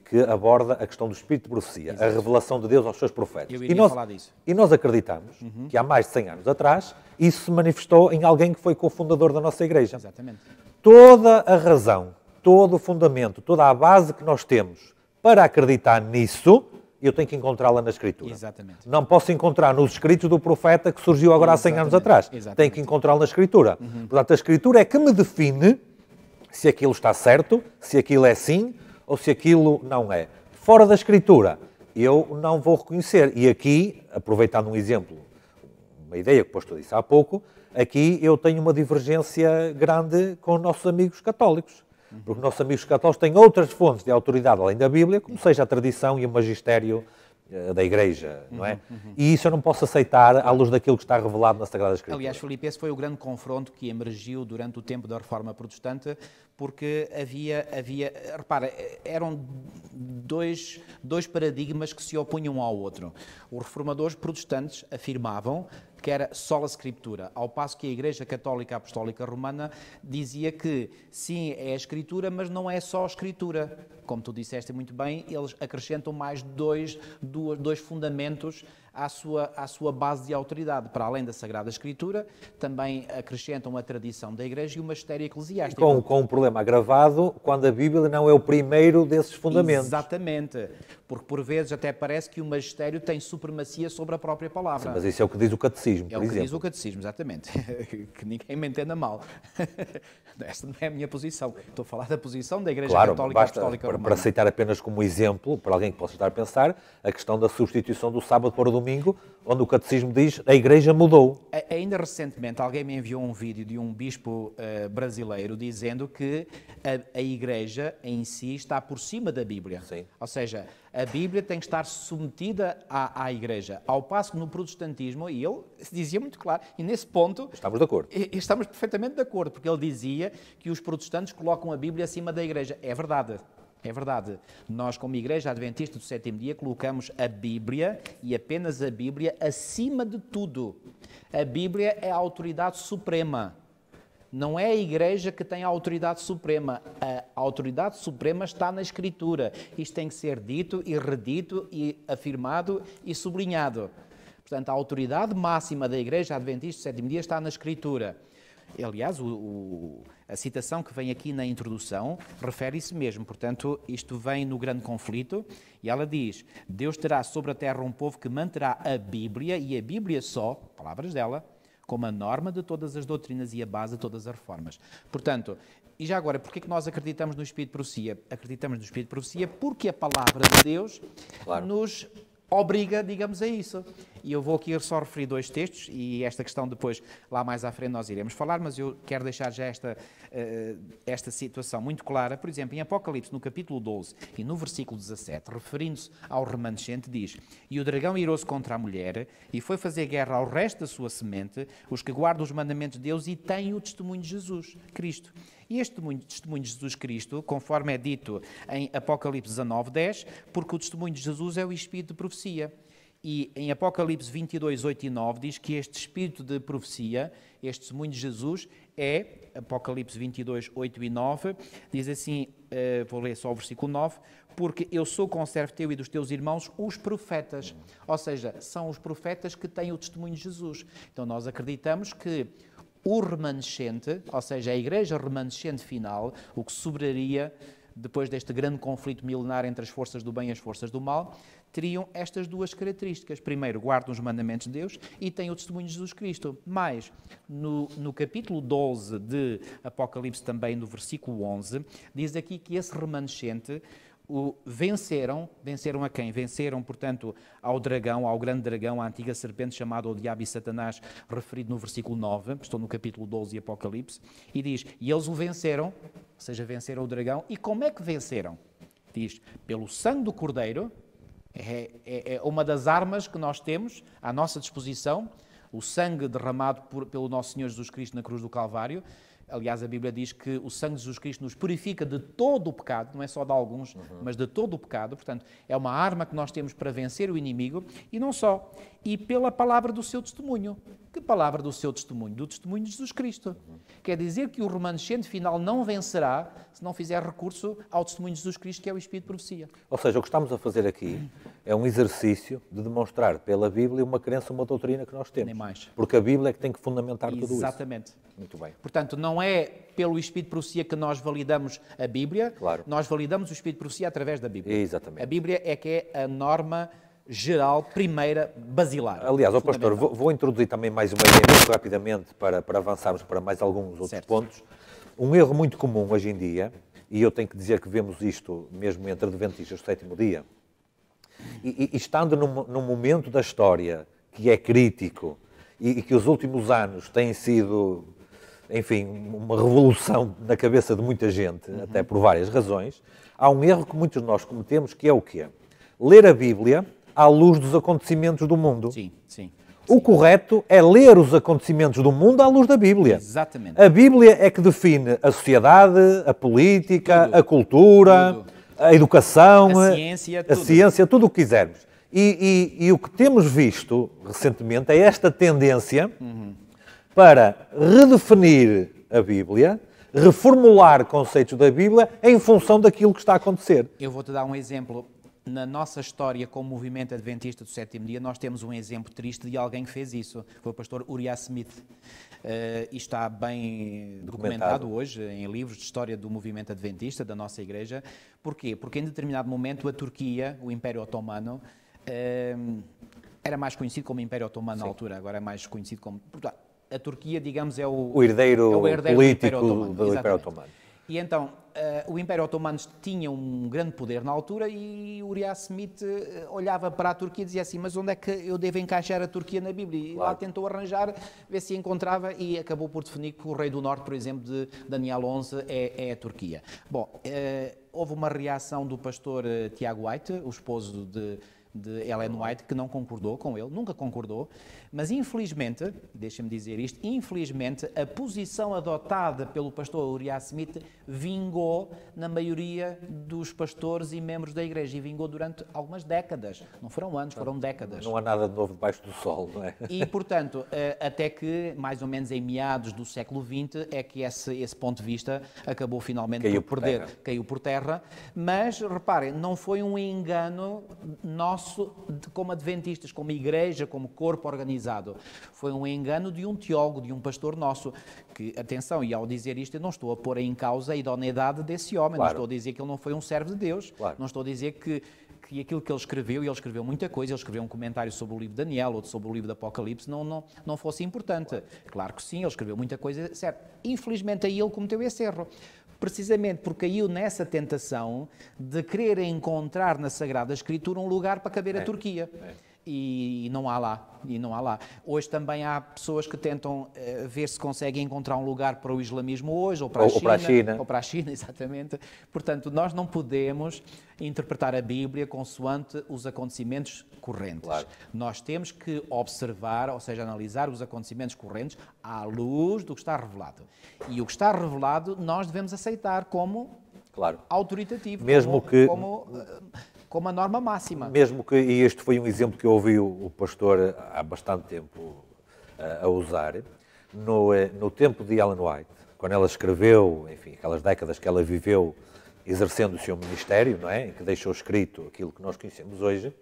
que aborda a questão do espírito de profecia, Exato. a revelação de Deus aos seus profetas. e nós, E nós acreditamos uhum. que há mais de 100 anos atrás isso se manifestou em alguém que foi cofundador da nossa igreja. Exatamente. Toda a razão, todo o fundamento, toda a base que nós temos para acreditar nisso, eu tenho que encontrá-la na Escritura. Exatamente. Não posso encontrar nos escritos do profeta que surgiu agora Exatamente. há 100 anos atrás. Exatamente. Tenho que encontrá-la na Escritura. Uhum. Portanto, a Escritura é que me define se aquilo está certo, se aquilo é sim ou se aquilo não é. Fora da escritura, eu não vou reconhecer. E aqui, aproveitando um exemplo, uma ideia que posto disse há pouco, aqui eu tenho uma divergência grande com nossos amigos católicos. Porque nossos amigos católicos têm outras fontes de autoridade além da Bíblia, como seja a tradição e o magistério eh, da Igreja, não é? Uhum, uhum. E isso eu não posso aceitar à luz daquilo que está revelado na Sagrada Escritura. Aliás, Filipe, esse foi o grande confronto que emergiu durante o tempo da Reforma Protestante porque havia, havia repara, eram dois, dois paradigmas que se opunham um ao outro. Os reformadores protestantes afirmavam que era só a Escritura, ao passo que a Igreja Católica Apostólica Romana dizia que sim, é a Escritura, mas não é só a Escritura como tu disseste muito bem, eles acrescentam mais dois, dois, dois fundamentos à sua, à sua base de autoridade. Para além da Sagrada Escritura, também acrescentam a tradição da Igreja e o magistério eclesiástico. com, com um problema agravado quando a Bíblia não é o primeiro desses fundamentos. Exatamente. Porque por vezes até parece que o magistério tem supremacia sobre a própria palavra. Sim, mas isso é o que diz o catecismo, é por exemplo. É o que exemplo. diz o catecismo, exatamente. que ninguém me entenda mal. Esta não é a minha posição. Estou a falar da posição da Igreja claro, Católica basta, Apostólica para aceitar apenas como exemplo, para alguém que possa estar a pensar, a questão da substituição do sábado para o domingo, onde o catecismo diz a igreja mudou. Ainda recentemente alguém me enviou um vídeo de um bispo uh, brasileiro dizendo que a, a, igreja em si está por cima da Bíblia. Sim. Ou seja, a Bíblia tem que estar submetida à, à igreja. Ao passo que no protestantismo, e ele dizia muito claro, e nesse ponto. Estamos de acordo. Estamos perfeitamente de acordo, porque ele dizia que os protestantes colocam a Bíblia acima da igreja. É verdade. É verdade. Nós, como Igreja Adventista do Sétimo Dia, colocamos a Bíblia e apenas a Bíblia acima de tudo. A Bíblia é a autoridade suprema. Não é a Igreja que tem a autoridade suprema. A autoridade suprema está na Escritura. Isto tem que ser dito e redito e afirmado e sublinhado. Portanto, a autoridade máxima da Igreja Adventista do Sétimo Dia está na Escritura. Aliás, o, o, a citação que vem aqui na introdução refere-se mesmo, portanto, isto vem no grande conflito, e ela diz: Deus terá sobre a terra um povo que manterá a Bíblia, e a Bíblia só, palavras dela, como a norma de todas as doutrinas e a base de todas as reformas. Portanto, e já agora, porquê que nós acreditamos no Espírito de Profecia? Acreditamos no Espírito de Profecia porque a palavra de Deus claro. nos obriga, digamos, a isso. E eu vou aqui só referir dois textos e esta questão depois, lá mais à frente, nós iremos falar, mas eu quero deixar já esta, eh, esta situação muito clara. Por exemplo, em Apocalipse, no capítulo 12 e no versículo 17, referindo-se ao remanescente, diz: E o dragão irou-se contra a mulher e foi fazer guerra ao resto da sua semente, os que guardam os mandamentos de Deus e têm o testemunho de Jesus, Cristo. E este testemunho, de Jesus Cristo, conforme é dito em Apocalipse 19, 10, porque o testemunho de Jesus é o espírito de profecia. E em Apocalipse 22, 8 e 9 diz que este espírito de profecia, este testemunho de Jesus, é, Apocalipse 22, 8 e 9, diz assim, eh, vou ler só o versículo 9, porque eu sou conservo teu e dos teus irmãos, os profetas. Ou seja, são os profetas que têm o testemunho de Jesus. Então nós acreditamos que o remanescente, ou seja, a igreja remanescente final, o que sobraria depois deste grande conflito milenar entre as forças do bem e as forças do mal, teriam estas duas características. Primeiro, guardam os mandamentos de Deus e têm o testemunho de Jesus Cristo. Mas, no, no capítulo 12 de Apocalipse, também no versículo 11, diz aqui que esse remanescente o venceram, venceram a quem? Venceram, portanto, ao dragão, ao grande dragão, à antiga serpente chamada o diabo e Satanás, referido no versículo 9, estou no capítulo 12 de Apocalipse, e diz, e eles o venceram, ou seja, venceram o dragão, e como é que venceram? Diz, pelo sangue do cordeiro, é, é, é uma das armas que nós temos à nossa disposição, o sangue derramado por, pelo nosso Senhor Jesus Cristo na cruz do Calvário, Aliás, a Bíblia diz que o sangue de Jesus Cristo nos purifica de todo o pecado, não é só de alguns, uhum. mas de todo o pecado. Portanto, é uma arma que nós temos para vencer o inimigo e não só. E pela palavra do seu testemunho. Que palavra do seu testemunho? Do testemunho de Jesus Cristo. Uhum. Quer dizer que o remanescente final não vencerá se não fizer recurso ao testemunho de Jesus Cristo, que é o Espírito de Profecia. Ou seja, o que estamos a fazer aqui é um exercício de demonstrar pela Bíblia uma crença, uma doutrina que nós temos. Nem mais. Porque a Bíblia é que tem que fundamentar Exatamente. tudo isso. Exatamente. Muito bem. Portanto, não é pelo Espírito de Profecia é que nós validamos a Bíblia, claro. nós validamos o Espírito de Profecia através da Bíblia. Exatamente. A Bíblia é que é a norma geral, primeira, basilar. Aliás, o pastor, vou, vou, introduzir também mais uma ideia muito rapidamente para, para avançarmos para mais alguns outros certo. pontos. Um erro muito comum hoje em dia, e eu tenho que dizer que vemos isto mesmo entre adventistas do sétimo dia, e, e estando num, num, momento da história que é crítico e, e que os últimos anos têm sido, enfim, uma revolução na cabeça de muita gente, uhum. até por várias razões, há um erro que muitos de nós cometemos que é o quê? Ler a Bíblia à luz dos acontecimentos do mundo. Sim, sim. O correto é ler os acontecimentos do mundo à luz da Bíblia. Exatamente. A Bíblia é que define a sociedade, a política, Tudo. a cultura, Tudo a educação, a ciência, tudo. A ciência, tudo o que quisermos. E, e, e, o que temos visto recentemente é esta tendência uhum. para redefinir a Bíblia, reformular conceitos da Bíblia em função daquilo que está a acontecer. Eu vou-te dar um exemplo. Na nossa história como movimento adventista do sétimo dia, nós temos um exemplo triste de alguém que fez isso. Foi o pastor Uriah Smith. Eh, e está bem documentado. documentado hoje em livros de história do movimento adventista da nossa Igreja. Porquê? Porque em determinado momento a Turquia, o Império Otomano, eh, era mais conhecido como Império Otomano Sim. na altura, agora é mais conhecido como. Portanto, a Turquia, digamos, é o, o herdeiro, é o herdeiro político do Império Otomano. Do Império Otomano. E então, uh, o Império Otomano tinha um grande poder na altura e Uriah Smith eh, olhava para a Turquia e dizia assim: Mas onde é que eu devo encaixar a Turquia na Bíblia? E claro. lá tentou arranjar, ver se encontrava e acabou por definir que o Rei do Norte, por exemplo, de Daniel 11, é, é a Turquia. Bom, uh, houve uma reação do pastor Tiago White, o esposo de, de Ellen White, que não concordou com ele, nunca concordou. Mas infelizmente, deixa-me dizer isto, infelizmente a posição adotada pelo pastor Uriah Smith vingou na maioria dos pastores e membros da igreja e vingou durante algumas décadas. Não foram anos, foram décadas. Não há nada de novo debaixo do sol, não é? E portanto, eh, até que mais ou menos em meados do século XX é que esse, esse ponto de vista acabou finalmente caiu por perder, terra. caiu por terra. Mas reparem, não foi um engano nosso como adventistas, como igreja, como corpo organizado foi um engano de um teólogo, de um pastor nosso, que, atenção, e ao dizer isto, eu não estou a pôr em causa a idoneidade desse homem, claro. não estou a dizer que ele não foi um servo de Deus, claro. não estou a dizer que que aquilo que ele escreveu, e ele escreveu muita coisa, ele escreveu um comentário sobre o livro de Daniel, ou sobre o livro do Apocalipse, não, não, não fosse importante. Claro que sim, ele escreveu muita coisa, certo. Infelizmente aí ele cometeu esse erro. Precisamente porque caiu nessa tentação de querer encontrar na Sagrada Escritura um lugar para caber é. a Turquia. É e não há lá, e não há lá. Hoje também há pessoas que tentam uh, ver se conseguem encontrar um lugar para o islamismo hoje, ou para, ou, a China, ou para a China. Ou para a China, exatamente. Portanto, nós não podemos interpretar a Bíblia consoante os acontecimentos correntes. Claro. Nós temos que observar, ou seja, analisar os acontecimentos correntes à luz do que está revelado. E o que está revelado nós devemos aceitar como claro. autoritativo. Mesmo como, que... Como, uh, como a norma máxima. Mesmo que, e este foi um exemplo que eu ouvi o, pastor há bastante tempo eh, a, usar, no, eh, no tempo de Ellen White, quando ela escreveu, enfim, aquelas décadas que ela viveu exercendo o seu ministério, não é? Em que deixou escrito aquilo que nós conhecemos hoje,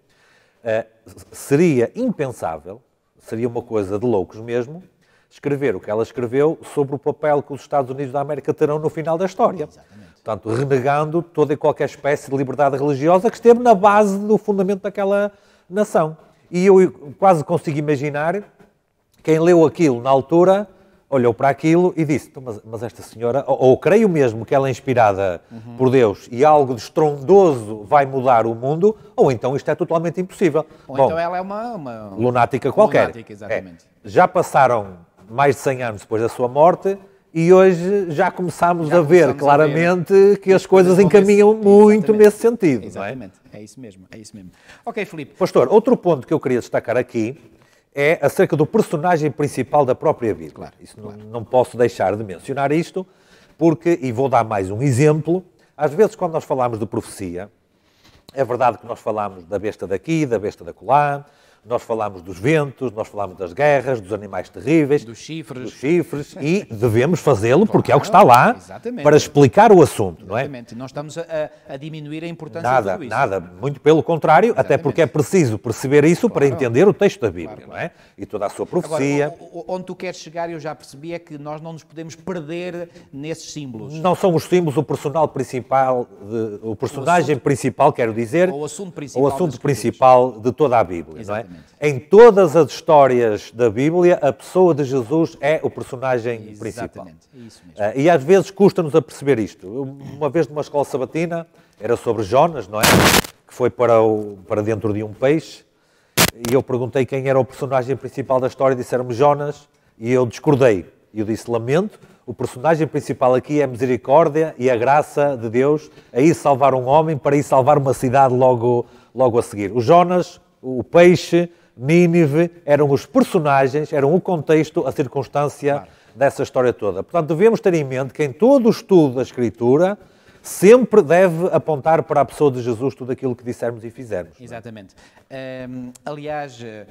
eh, seria impensável, seria uma coisa de loucos mesmo, escrever o que ela escreveu sobre o papel que os Estados Unidos da América terão no final da história. Exatamente. Portanto, renegando toda e qualquer espécie de liberdade religiosa que esteve na base do fundamento daquela nação. E eu quase consigo imaginar quem leu aquilo na altura olhou para aquilo e disse: então, mas, mas esta senhora, ou, ou, creio mesmo que ela é inspirada uhum. por Deus e algo de estrondoso vai mudar o mundo, ou então isto é totalmente impossível. Ou Bom, então ela é uma, uma lunática qualquer. Lunática, é, exatamente. É. Já passaram mais de 100 anos depois da sua morte e hoje já começámos já a ver claramente a ver. que as coisas encaminham muito nesse sentido. É? Exatamente, é? é? isso mesmo, é isso mesmo. Ok, Filipe. Pastor, outro ponto que eu queria destacar aqui é acerca do personagem principal da própria Bíblia. Claro, isso claro. Não, não posso deixar de mencionar isto, porque, e vou dar mais um exemplo, às vezes quando nós falamos de profecia, é verdade que nós falamos da besta daqui, da besta da colá, nós falámos dos ventos, nós falámos das guerras, dos animais terríveis, dos chifres, dos chifres e devemos fazê-lo porque é o que está lá exatamente. para explicar o assunto, exatamente. não é? Exatamente, não estamos a, a, diminuir a importância nada, de Nada, nada, muito pelo contrário, exatamente. até porque é preciso perceber isso claro. para entender o texto da Bíblia, claro. não é? E toda a sua profecia. Agora, onde tu queres chegar, eu já percebi, é que nós não nos podemos perder nesses símbolos. Não são os símbolos o personal principal, de, o personagem o principal, quero dizer, o assunto principal, o assunto principal de toda a Bíblia, não é? Em todas as histórias da Bíblia, a pessoa de Jesus é o personagem Exatamente. principal. Exatamente, ah, E às vezes custa-nos a perceber isto. Uma vez numa escola sabatina, era sobre Jonas, não é? Que foi para, o, para dentro de um peixe, e eu perguntei quem era o personagem principal da história, disseram-me Jonas, e eu discordei. e Eu disse, lamento, o personagem principal aqui é a misericórdia e a graça de Deus a ir salvar um homem para ir salvar uma cidade logo, logo a seguir. O Jonas o peixe, Nínive, eram os personagens, eram o contexto, a circunstância claro. dessa história toda. Portanto, devemos ter em mente que em todo o estudo da Escritura sempre deve apontar para a pessoa de Jesus tudo aquilo que dissermos e fizermos. É? Exatamente. É? Um, aliás. Eh,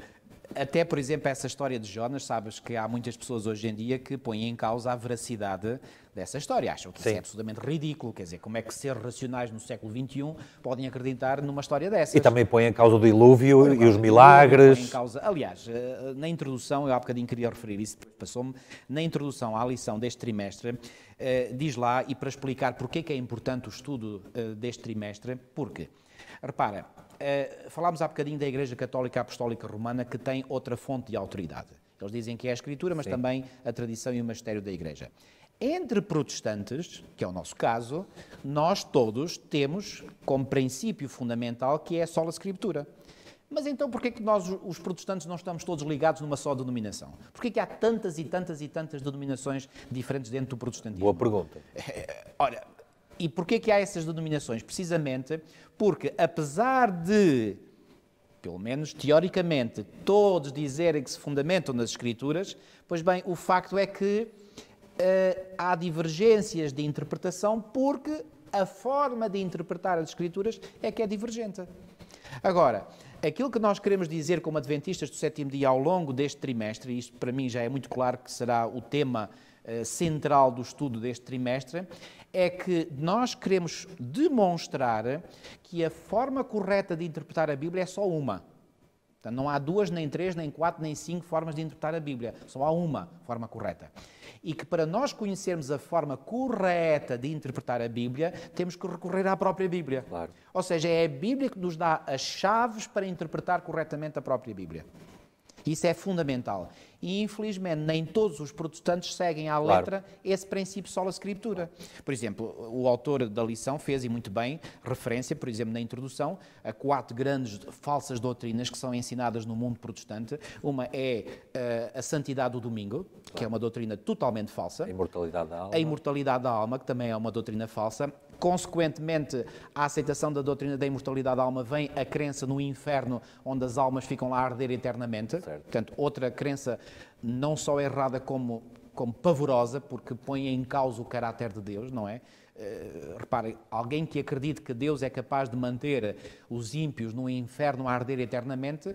até, por exemplo, essa história de Jonas, sabes que há muitas pessoas hoje em dia que põem em causa a veracidade dessa história. Acham que Sim. isso é absolutamente ridículo. Quer dizer, como é que seres racionais no século XXI podem acreditar numa história dessa? E também põem em causa o dilúvio e os milagres. causa... Aliás, eh, na introdução, eu há bocadinho queria referir isso, passou-me. Na introdução à lição deste trimestre, eh, diz lá, e para explicar porque é que é importante o estudo eh, deste trimestre, porque, repara, é, falámos há bocadinho da Igreja Católica Apostólica Romana, que tem outra fonte de autoridade. Eles dizem que é a Escritura, mas Sim. também a tradição e o magistério da Igreja. Entre protestantes, que é o nosso caso, nós todos temos como princípio fundamental que é só a Escritura. Mas então porquê que nós, os protestantes, não estamos todos ligados numa só denominação? Porquê que há tantas e tantas e tantas denominações diferentes dentro do protestantismo? Boa pergunta. olha, e porquê que há essas denominações? Precisamente porque, apesar de, pelo menos teoricamente, todos dizerem que se fundamentam nas Escrituras, pois bem, o facto é que uh, há divergências de interpretação porque a forma de interpretar as Escrituras é que é divergente. Agora, aquilo que nós queremos dizer como adventistas do sétimo dia ao longo deste trimestre, e isto para mim já é muito claro que será o tema uh, central do estudo deste trimestre, é que nós queremos demonstrar que a forma correta de interpretar a Bíblia é só uma. não há duas, nem três, nem quatro, nem cinco formas de interpretar a Bíblia. Só há uma forma correta. E que para nós conhecermos a forma correta de interpretar a Bíblia, temos que recorrer à própria Bíblia. Claro. Ou seja, é a Bíblia que nos dá as chaves para interpretar corretamente a própria Bíblia. Isso é fundamental. E, infelizmente, nem todos os protestantes seguem à claro. letra esse princípio a escritura. Por exemplo, o autor da lição fez, e muito bem, referência, por exemplo, na introdução, a quatro grandes falsas doutrinas que são ensinadas no mundo protestante. Uma é uh, a santidade do domingo, claro. que é uma doutrina totalmente falsa. A imortalidade da alma. A imortalidade da alma, que também é uma doutrina falsa. Consequentemente, à aceitação da doutrina da imortalidade da alma vem a crença no inferno, onde as almas ficam lá a arder eternamente. Certo. Portanto, outra crença não só errada como, como pavorosa, porque põe em causa o caráter de Deus, não é? Uh, repare, alguém que acredite que Deus é capaz de manter os ímpios no inferno a arder eternamente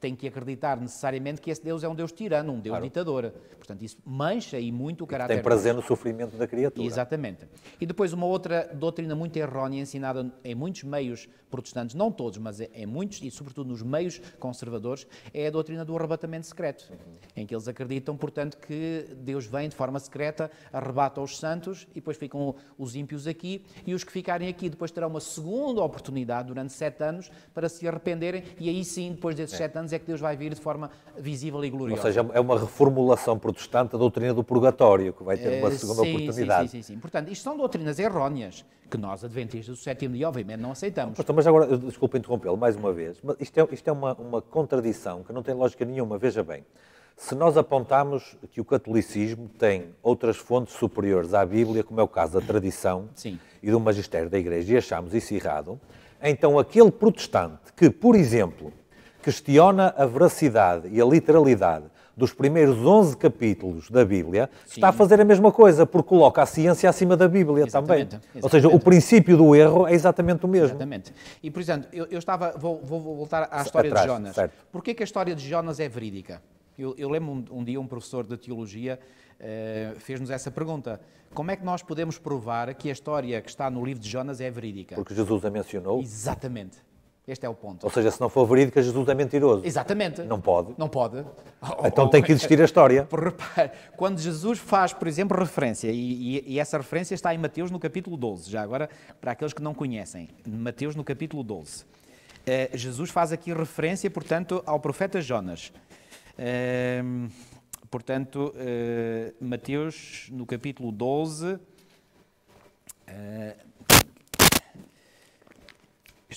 tem que acreditar necessariamente que esse Deus é um Deus tirano, um Deus claro. ditador. Portanto, isso mancha e muito o caráter. Tem prazer no sofrimento da criatura. Exatamente. E depois uma outra doutrina muito errónea ensinada em muitos meios protestantes, não todos, mas em é, é muitos, e sobretudo nos meios conservadores, é a doutrina do arrebatamento secreto, uhum. em que eles acreditam, portanto, que Deus vem de forma secreta, arrebata os santos e depois ficam os ímpios aqui, e os que ficarem aqui depois terão uma segunda oportunidade durante sete anos para se arrependerem, e aí sim, depois desses é. sete anos, é que Deus vai vir de forma visível e gloriosa. Ou seja, é uma reformulação protestante da doutrina do purgatório, que vai ter uma eh, segunda sim, oportunidade. Sim, sim, sim, sim. Portanto, isto são doutrinas erróneas que nós, adventistas do sétimo dia, obviamente não aceitamos. Mas mas agora, desculpe interrompê-lo mais uma vez, mas isto é, isto é uma, uma contradição que não tem lógica nenhuma, veja bem. Se nós apontarmos que o catolicismo tem outras fontes superiores à Bíblia, como é o caso da tradição Sim. e do magistério da Igreja, e achamos isso errado, então aquele protestante que, por exemplo, questiona a veracidade e a literalidade dos primeiros 11 capítulos da Bíblia, Sim. está a fazer a mesma coisa, porque coloca a ciência acima da Bíblia exatamente, também. Exatamente. Ou seja, o princípio do erro é exatamente o mesmo. Exatamente. E, por exemplo, eu, eu estava, vou, vou, voltar à história Atrás, de Jonas. Certo. Porquê que a história de Jonas é verídica? Eu, eu lembro um, um, dia um professor de teologia uh, fez-nos essa pergunta. Como é que nós podemos provar que a história que está no livro de Jonas é verídica? Porque Jesus a mencionou. Exatamente. Este é o ponto. Ou seja, se não for verídica, é Jesus é mentiroso. Exatamente. Não pode. Não pode. Então oh, tem que existir a história. quando Jesus faz, por exemplo, referência, e, e, e, essa referência está em Mateus no capítulo 12, já agora para aqueles que não conhecem, Mateus no capítulo 12. Uh, eh, Jesus faz aqui referência, portanto, ao profeta Jonas. Uh, portanto, uh, Mateus no capítulo 12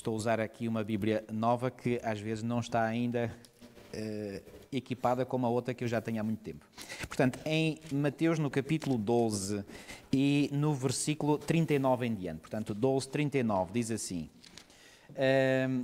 estou a usar aqui uma Bíblia nova que às vezes não está ainda eh, equipada como a outra que eu já tenho há muito tempo. Portanto, em Mateus, no capítulo 12 e no versículo 39 em diante, portanto, 12, 39, diz assim. Ehm,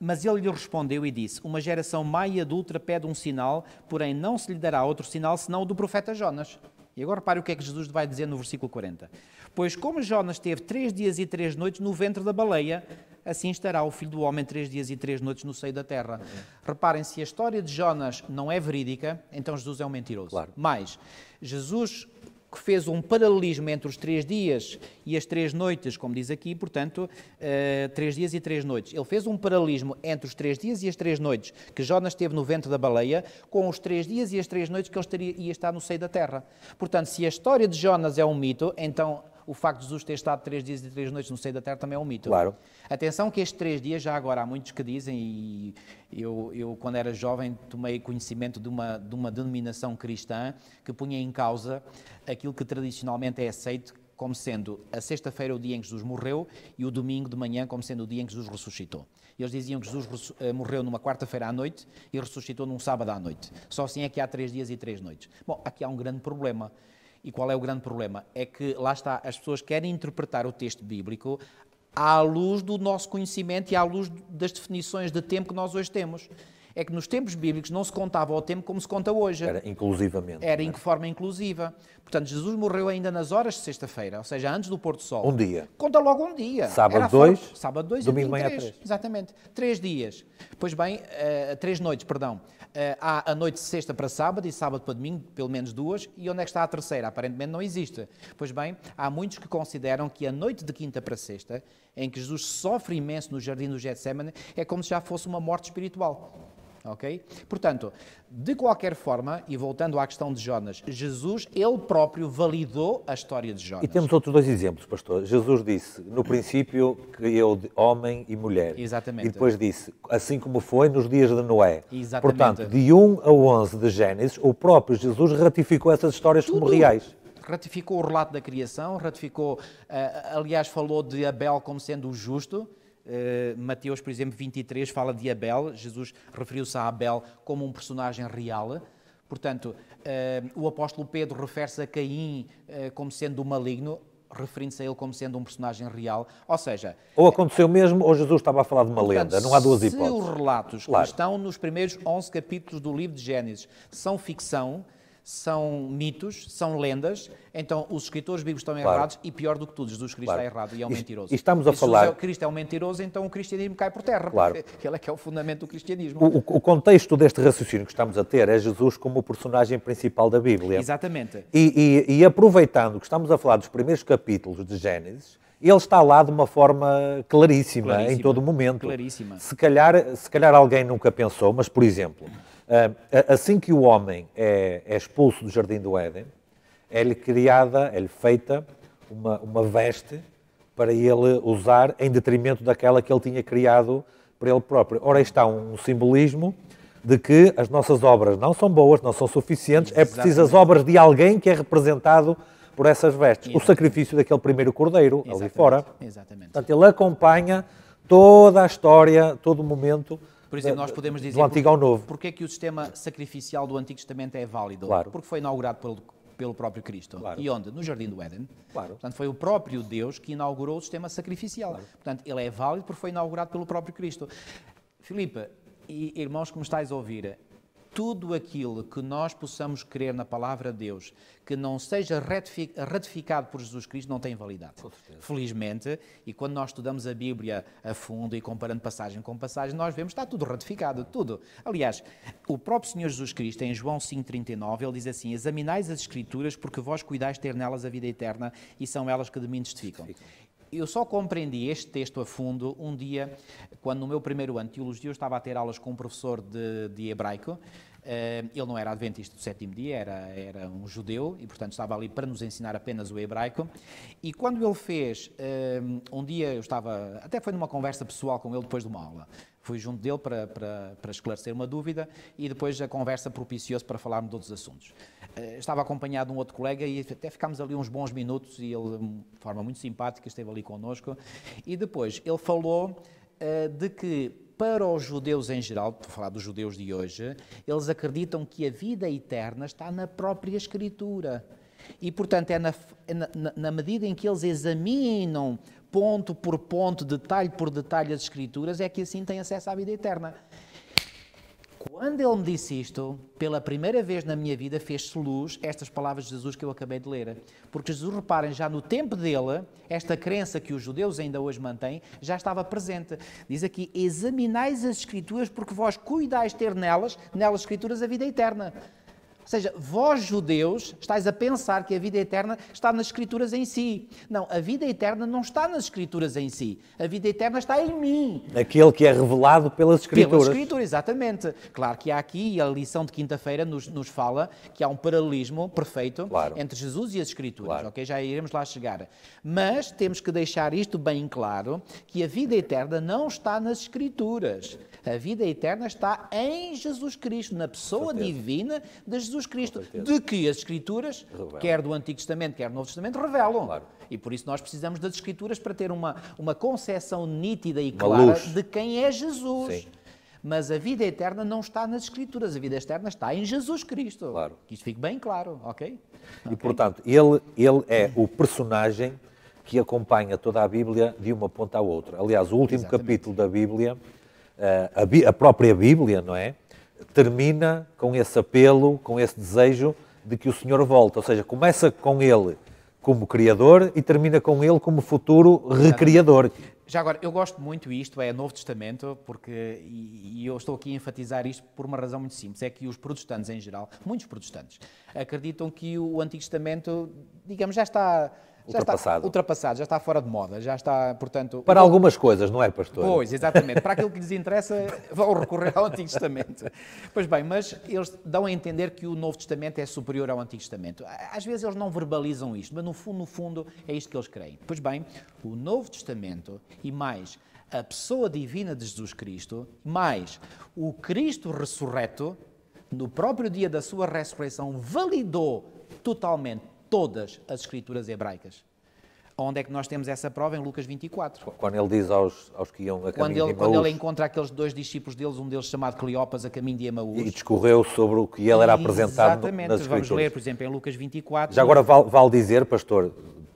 mas ele lhe respondeu e disse: Uma geração má e adulta pede um sinal, porém não se lhe dará outro sinal senão o do profeta Jonas. E agora repare o que é que Jesus vai dizer no versículo 40. Pois como Jonas teve três dias e três noites no ventre da baleia, assim estará o filho do homem três dias e três noites no seio da terra. Reparem, se a história de Jonas não é verídica, então Jesus é um mentiroso. Claro. Mas Jesus que fez um paralelismo entre os três dias e as três noites, como diz aqui, portanto, uh, três dias e três noites. Ele fez um paralelismo entre os três dias e as três noites que Jonas teve no ventre da baleia, com os três dias e as três noites que ele estaria, ia estar no seio da terra. Portanto, se a história de Jonas é um mito, então o facto de Jesus ter estado três dias e três noites no seio da terra também é um mito. Claro. Atenção que estes três dias, já agora há muitos que dizem, e eu, eu quando era jovem tomei conhecimento de uma, de uma denominação cristã que punha em causa aquilo que tradicionalmente é aceito como sendo a sexta-feira é o dia em que Jesus morreu e o domingo de manhã como sendo o dia em que Jesus ressuscitou. Eles diziam que Jesus eh, morreu numa quarta-feira à noite e ressuscitou num sábado à noite. Só assim é que há três dias e três noites. Bom, aqui há um grande problema. E qual é o grande problema? É que, lá está, as pessoas querem interpretar o texto bíblico à luz do nosso conhecimento e à luz das definições de tempo que nós hoje temos. É que nos tempos bíblicos não se contava o tempo como se conta hoje. Era inclusivamente. Era né? em que forma inclusiva. Portanto, Jesus morreu ainda nas horas de sexta-feira, ou seja, antes do pôr do sol. Um dia. Conta logo um dia. Sábado dois. sábado dois e domingo três. Exatamente. Três dias. Pois bem, uh, três noites, perdão. Eh, há a noite de sexta para sábado e sábado para domingo, pelo menos duas, e onde é que está a terceira? Aparentemente não existe. Pois bem, há muitos que consideram que a noite de quinta para sexta, em que Jesus sofre imenso no jardim do Getsemane, é como se já fosse uma morte espiritual. Ok? Portanto, de qualquer forma, e voltando à questão de Jonas, Jesus, ele próprio, validou a história de Jonas. E temos outros dois exemplos, pastor. Jesus disse, no princípio, criou homem e mulher. Exatamente. E depois disse, assim como foi nos dias de Noé. Exatamente. Portanto, de 1 a 11 de Gênesis, o próprio Jesus ratificou essas histórias Tudo. como reais ratificou o relato da criação, ratificou, eh, aliás, falou de Abel como sendo o justo, eh, Mateus, por exemplo, 23 fala de Abel, Jesus referiu-se a Abel como um personagem real. Portanto, uh, o apóstolo Pedro refere-se a Caim uh, como sendo o maligno, referindo-se a ele como sendo um personagem real. Ou seja. Ou aconteceu mesmo, ou Jesus estava a falar de uma portanto, lenda. Não há duas hipóteses. Se os relatos claro. que estão nos primeiros 11 capítulos do livro de Gênesis são ficção, são mitos, são lendas, então os escritores bíblicos estão claro. errados e pior do que tudo, Jesus Cristo claro. está errado e é um mentiroso. E estamos a e falar... Jesus é Cristo é um mentiroso, então o cristianismo cai por terra, claro. ele é que é o fundamento do cristianismo. O, o, contexto deste raciocínio que estamos a ter é Jesus como o personagem principal da Bíblia. Exatamente. E, e, e aproveitando que estamos a falar dos primeiros capítulos de Gênesis, ele está lá de uma forma claríssima, claríssima em todo momento. Claríssima. Se calhar, se calhar alguém nunca pensou, mas por exemplo... Eh, assim que o homem é, é expulso do jardim do Éden, é-lhe criada, é-lhe feita uma, uma veste para ele usar em detrimento daquela que ele tinha criado para ele próprio. Ora, está um simbolismo de que as nossas obras não são boas, não são suficientes, Exatamente. é preciso as obras de alguém que é representado por essas vestes. Exatamente. O sacrifício daquele primeiro cordeiro Exatamente. ali fora. Exatamente. Portanto, ele acompanha toda a história, todo o momento por exemplo, nós podemos dizer. Do Antigo ao Novo. Porque é que o sistema sacrificial do Antigo Testamento é válido? Claro. Porque foi inaugurado pelo, pelo próprio Cristo. Claro. E onde? No Jardim do Éden. Claro. Portanto, foi o próprio Deus que inaugurou o sistema sacrificial. Claro. Portanto, ele é válido porque foi inaugurado pelo próprio Cristo. Filipe, e irmãos que me estáis a ouvir, tudo aquilo que nós possamos crer na palavra de Deus que não seja ratificado por Jesus Cristo não tem validade. Felizmente, e quando nós estudamos a Bíblia a fundo e comparando passagem com passagem, nós vemos que está tudo ratificado, tudo. Aliás, o próprio Senhor Jesus Cristo, em João 5,39, ele diz assim: Examinais as Escrituras porque vós cuidais ter nelas a vida eterna e são elas que de mim testificam eu só compreendi este texto a fundo um dia, quando no meu primeiro ano de teologia eu estava a ter aulas com um professor de, de hebraico. Eh, ele não era adventista do sétimo dia, era, era um judeu e, portanto, estava ali para nos ensinar apenas o hebraico. E quando ele fez, eh, um dia eu estava, até foi numa conversa pessoal com ele depois de uma aula, Fui junto dele para, para, para esclarecer uma dúvida e depois a conversa propiciou-se para falarmos de outros assuntos. Eh, estava acompanhado de um outro colega e até ficámos ali uns bons minutos e ele, de forma muito simpática, esteve ali connosco. E depois ele falou eh, de que para os judeus em geral, por falar dos judeus de hoje, eles acreditam que a vida eterna está na própria Escritura. E, portanto, é na, é na, na medida em que eles examinam ponto por ponto, detalhe por detalhe as Escrituras, é que assim tem acesso à vida eterna. Quando ele me disse isto, pela primeira vez na minha vida fez-se luz estas palavras de Jesus que eu acabei de ler. Porque Jesus, reparem, já no tempo dele, esta crença que os judeus ainda hoje mantêm, já estava presente. Diz aqui: examinais as Escrituras, porque vós cuidais ter nelas, nelas Escrituras, a vida eterna. Ou seja, vós judeus estáis a pensar que a vida eterna está nas Escrituras em si. Não, a vida eterna não está nas Escrituras em si. A vida eterna está em mim. Aquele que é revelado pelas Escrituras. Pelas Escrituras, exatamente. Claro que há aqui, e a lição de quinta-feira nos, nos fala que há um paralelismo perfeito claro. entre Jesus e as Escrituras. Claro. Ok, já iremos lá chegar. Mas temos que deixar isto bem claro, que a vida eterna não está nas Escrituras. A vida eterna está em Jesus Cristo, na pessoa divina de Jesus Cristo, de que as Escrituras, Revelam. quer do Antigo Testamento, quer do Novo Testamento, revelam. Claro. E por isso nós precisamos das Escrituras para ter uma, uma concepção nítida e clara de quem é Jesus. Sim mas a vida eterna não está nas Escrituras, a vida eterna está em Jesus Cristo. Claro. Que isto fique bem claro, ok? E okay. portanto, ele, ele é o personagem que acompanha toda a Bíblia de uma ponta à outra. Aliás, o último Exatamente. capítulo da Bíblia a, própria Bíblia, não é? Termina com esse apelo, com esse desejo de que o Senhor volte. Ou seja, começa com Ele como Criador e termina com Ele como futuro recriador. Já agora, eu gosto muito isto, é Novo Testamento, porque, e, eu estou aqui a enfatizar isto por uma razão muito simples, é que os protestantes em geral, muitos protestantes, acreditam que o Antigo Testamento, digamos, já está já ultrapassado. Está, ultrapassado, já está fora de moda, já está, portanto... Para algumas coisas, não é, pastor? Pois, exatamente. Para aquilo que lhes interessa, vão recorrer ao Antigo Testamento. Pois bem, mas eles dão a entender que o Novo Testamento é superior ao Antigo Testamento. Às vezes eles não verbalizam isto, mas no fundo, no fundo, é isto que eles creem. Pois bem, o Novo Testamento e mais a pessoa divina de Jesus Cristo, mais o Cristo ressurreto, no próprio dia da sua ressurreição, validou totalmente todas as escrituras hebraicas. Onde é que nós temos essa prova? Em Lucas 24. Quando ele diz aos, aos que iam a caminho quando ele, de Emaús. Quando ele encontra aqueles dois discípulos deles, um deles chamado Cleopas, a caminho de Emaús. E discorreu sobre o que ele era apresentado Exatamente. nas Escrituras. Vamos ler, por exemplo, em Lucas 24. Já agora vale, vale dizer, pastor,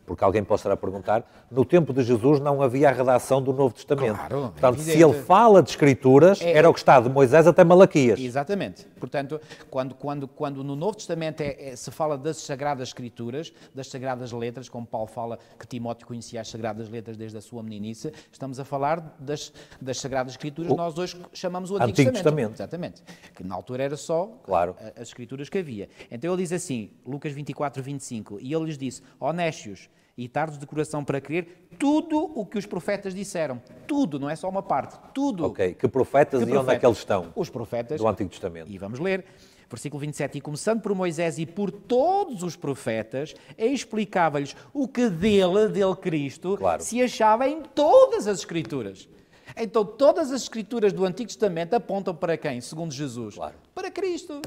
porque alguém pode estar a perguntar, no tempo de Jesus não havia a redação do Novo Testamento. Claro, é Portanto, se ele fala de Escrituras, é, é, era o que está de Moisés até Malaquias. Exatamente. Portanto, quando, quando, quando no Novo Testamento é, é, se fala das Sagradas Escrituras, das Sagradas Letras, como Paulo fala que Timóteo conhecia as Sagradas Letras desde a sua meninice, estamos a falar das, das Sagradas Escrituras, o, nós hoje chamamos o Antigo, Antigo Testamento. Testamento. Exatamente. Que na altura era só claro. as Escrituras que havia. Então ele diz assim, Lucas 24, 25, e ele lhes disse, honestos, e tardos de coração para crer, tudo o que os profetas disseram. Tudo, não é só uma parte. Tudo. Ok, que profetas que e profetas? onde é que eles estão? Os profetas. Do Antigo Testamento. E vamos ler. Versículo 27. E começando por Moisés e por todos os profetas, explicava-lhes o que dele, dele Cristo, claro. se achava em todas as Escrituras. Então, todas as Escrituras do Antigo Testamento apontam para quem, segundo Jesus? Claro. Para Cristo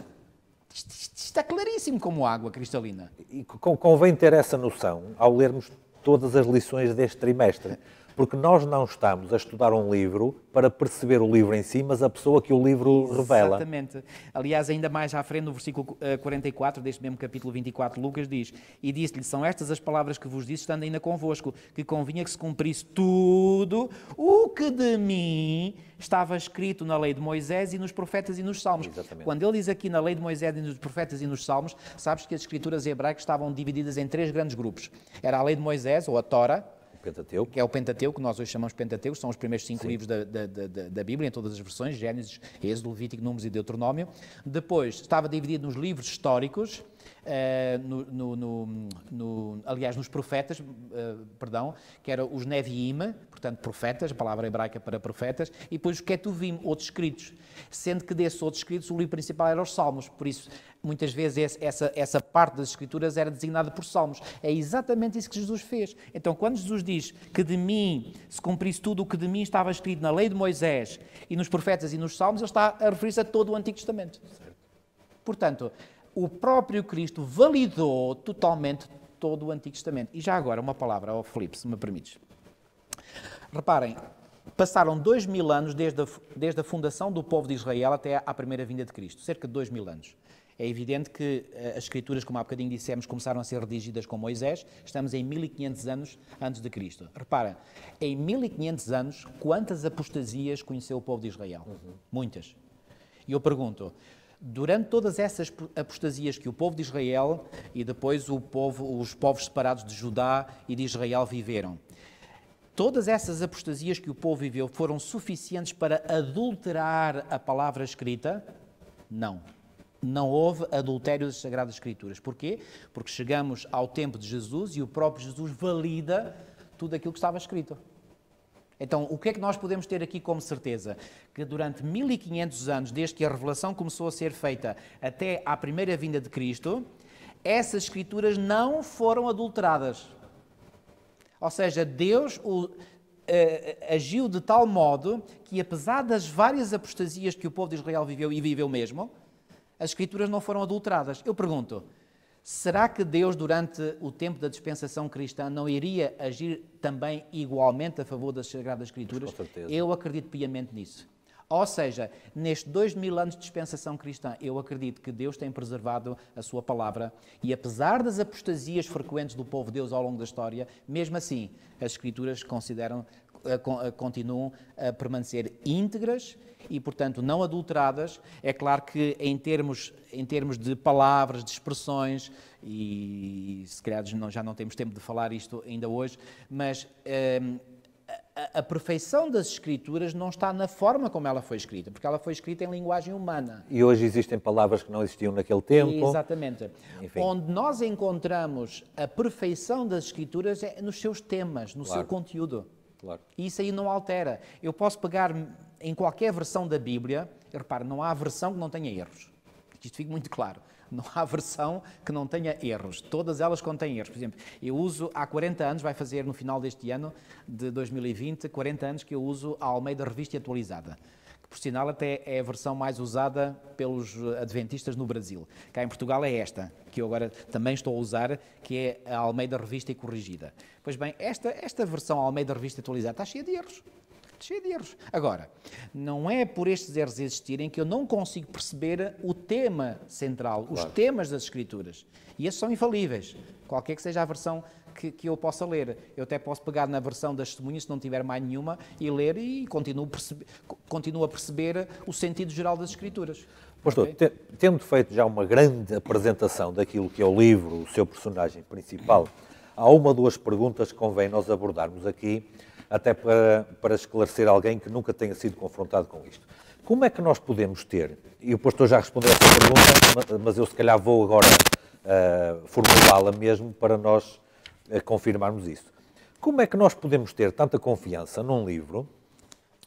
está claríssimo como água cristalina. E convém ter essa noção ao lermos todas as lições deste trimestre. Porque nós não estamos a estudar um livro para perceber o livro em si, mas a pessoa que o livro revela. Exatamente. Aliás, ainda mais à frente, no versículo 44 eh, deste mesmo capítulo 24, Lucas diz: E disse-lhe: São estas as palavras que vos disse, estando ainda convosco, que convinha que se cumprisse tudo o que de mim estava escrito na lei de Moisés e nos profetas e nos salmos. Exatamente. Quando ele diz aqui na lei de Moisés e nos profetas e nos salmos, sabes que as escrituras hebraicas estavam divididas em três grandes grupos: era a lei de Moisés, ou a Tora Pentateuco. Que é o Pentateuco, que nós hoje chamamos Pentateuco, são os primeiros cinco Sim. livros da, da, da, da, Bíblia, em todas as versões, Gênesis, Êxodo, Levítico, Números e Deuteronômio. Depois, estava dividido nos livros históricos, eh, no, no, no, aliás, nos profetas, eh, perdão, que eram os Neviim, portanto, profetas, a palavra hebraica para profetas, e depois os Ketuvim, outros escritos. Sendo que desses outros escritos, o livro principal era os Salmos, por isso, muitas vezes, essa, essa parte das Escrituras era designada por Salmos. É exatamente isso que Jesus fez. Então, quando Jesus diz que de mim se cumprisse tudo o que de mim estava escrito na lei de Moisés e nos profetas e nos Salmos, ele está a referir-se a todo o Antigo Testamento. Portanto, o próprio Cristo validou totalmente todo o Antigo Testamento. E já agora, uma palavra ao Filipe, se me permites. Reparem, passaram dois mil anos desde a, desde a fundação do povo de Israel até à primeira vinda de Cristo, cerca de dois mil anos. É evidente que eh, as escrituras, como há bocadinho dissemos, começaram a ser redigidas com Moisés. Estamos em 1500 anos antes de Cristo. Repara, em 1500 anos, quantas apostasias conheceu o povo de Israel? Uhum. Muitas. E eu pergunto, Durante todas essas apostasias que o povo de Israel e depois povo, os povos separados de Judá e de Israel viveram, todas essas apostasias que o povo viveu foram suficientes para adulterar a palavra escrita? Não. Não houve adultério das Sagradas Escrituras. Porquê? Porque chegamos ao tempo de Jesus e o próprio Jesus valida tudo aquilo que estava escrito. Então, o que é que nós podemos ter aqui como certeza? Que durante 1500 anos, desde que a revelação começou a ser feita até à primeira vinda de Cristo, essas escrituras não foram adulteradas. Ou seja, Deus o, eh, eh, agiu de tal modo que, apesar das várias apostasias que o povo de Israel viveu e viveu mesmo, as escrituras não foram adulteradas. Eu pergunto, Será que Deus, durante o tempo da dispensação cristã, não iria agir também igualmente a favor das Sagradas Escrituras? Com certeza. Eu acredito piamente nisso. Ou seja, nestes dois mil anos de dispensação cristã, eu acredito que Deus tem preservado a sua palavra e, apesar das apostasias frequentes do povo de Deus ao longo da história, mesmo assim, as Escrituras consideram eh, eh, continuam a permanecer íntegras e, portanto, não adulteradas. É claro que, em termos, em termos de palavras, de expressões, e se calhar já não temos tempo de falar isto ainda hoje, mas um, ehm, a, a, perfeição das escrituras não está na forma como ela foi escrita, porque ela foi escrita em linguagem humana. E hoje existem palavras que não existiam naquele tempo. Exatamente. Enfim. Onde nós encontramos a perfeição das escrituras é nos seus temas, no claro. seu conteúdo. Claro. E isso aí não altera. Eu posso pegar em qualquer versão da Bíblia, repare, não há versão que não tenha erros. Isto fica muito claro. Não há versão que não tenha erros. Todas elas contêm erros. Por exemplo, eu uso há 40 anos, vai fazer no final deste ano, de 2020, 40 anos que eu uso a Almeida Revista Atualizada por sinal até é a versão mais usada pelos eh, adventistas no Brasil. Cá em Portugal é esta, que eu agora também estou a usar, que é a Almeida Revista e Corrigida. Pois bem, esta, esta versão Almeida Revista atualizada está cheia de erros Cheia de erros. Agora, não é por estes erros existirem que eu não consigo perceber o tema central, claro. os temas das Escrituras. E esses são infalíveis, qualquer que seja a versão que, que, eu possa ler. Eu até posso pegar na versão das testemunhas, se não tiver mais nenhuma, e ler e continuo, percebe, continuo a perceber o sentido geral das Escrituras. Pastor, okay? tendo feito já uma grande apresentação daquilo que é o livro, o seu personagem principal, há uma ou duas perguntas que convém nós abordarmos aqui, até para, para esclarecer alguém que nunca tenha sido confrontado com isto. Como é que nós podemos ter, e o pastor já respondeu essa pergunta, mas eu se calhar vou agora uh, formulá-la mesmo para nós a confirmarmos isso. Como é que nós podemos ter tanta confiança num livro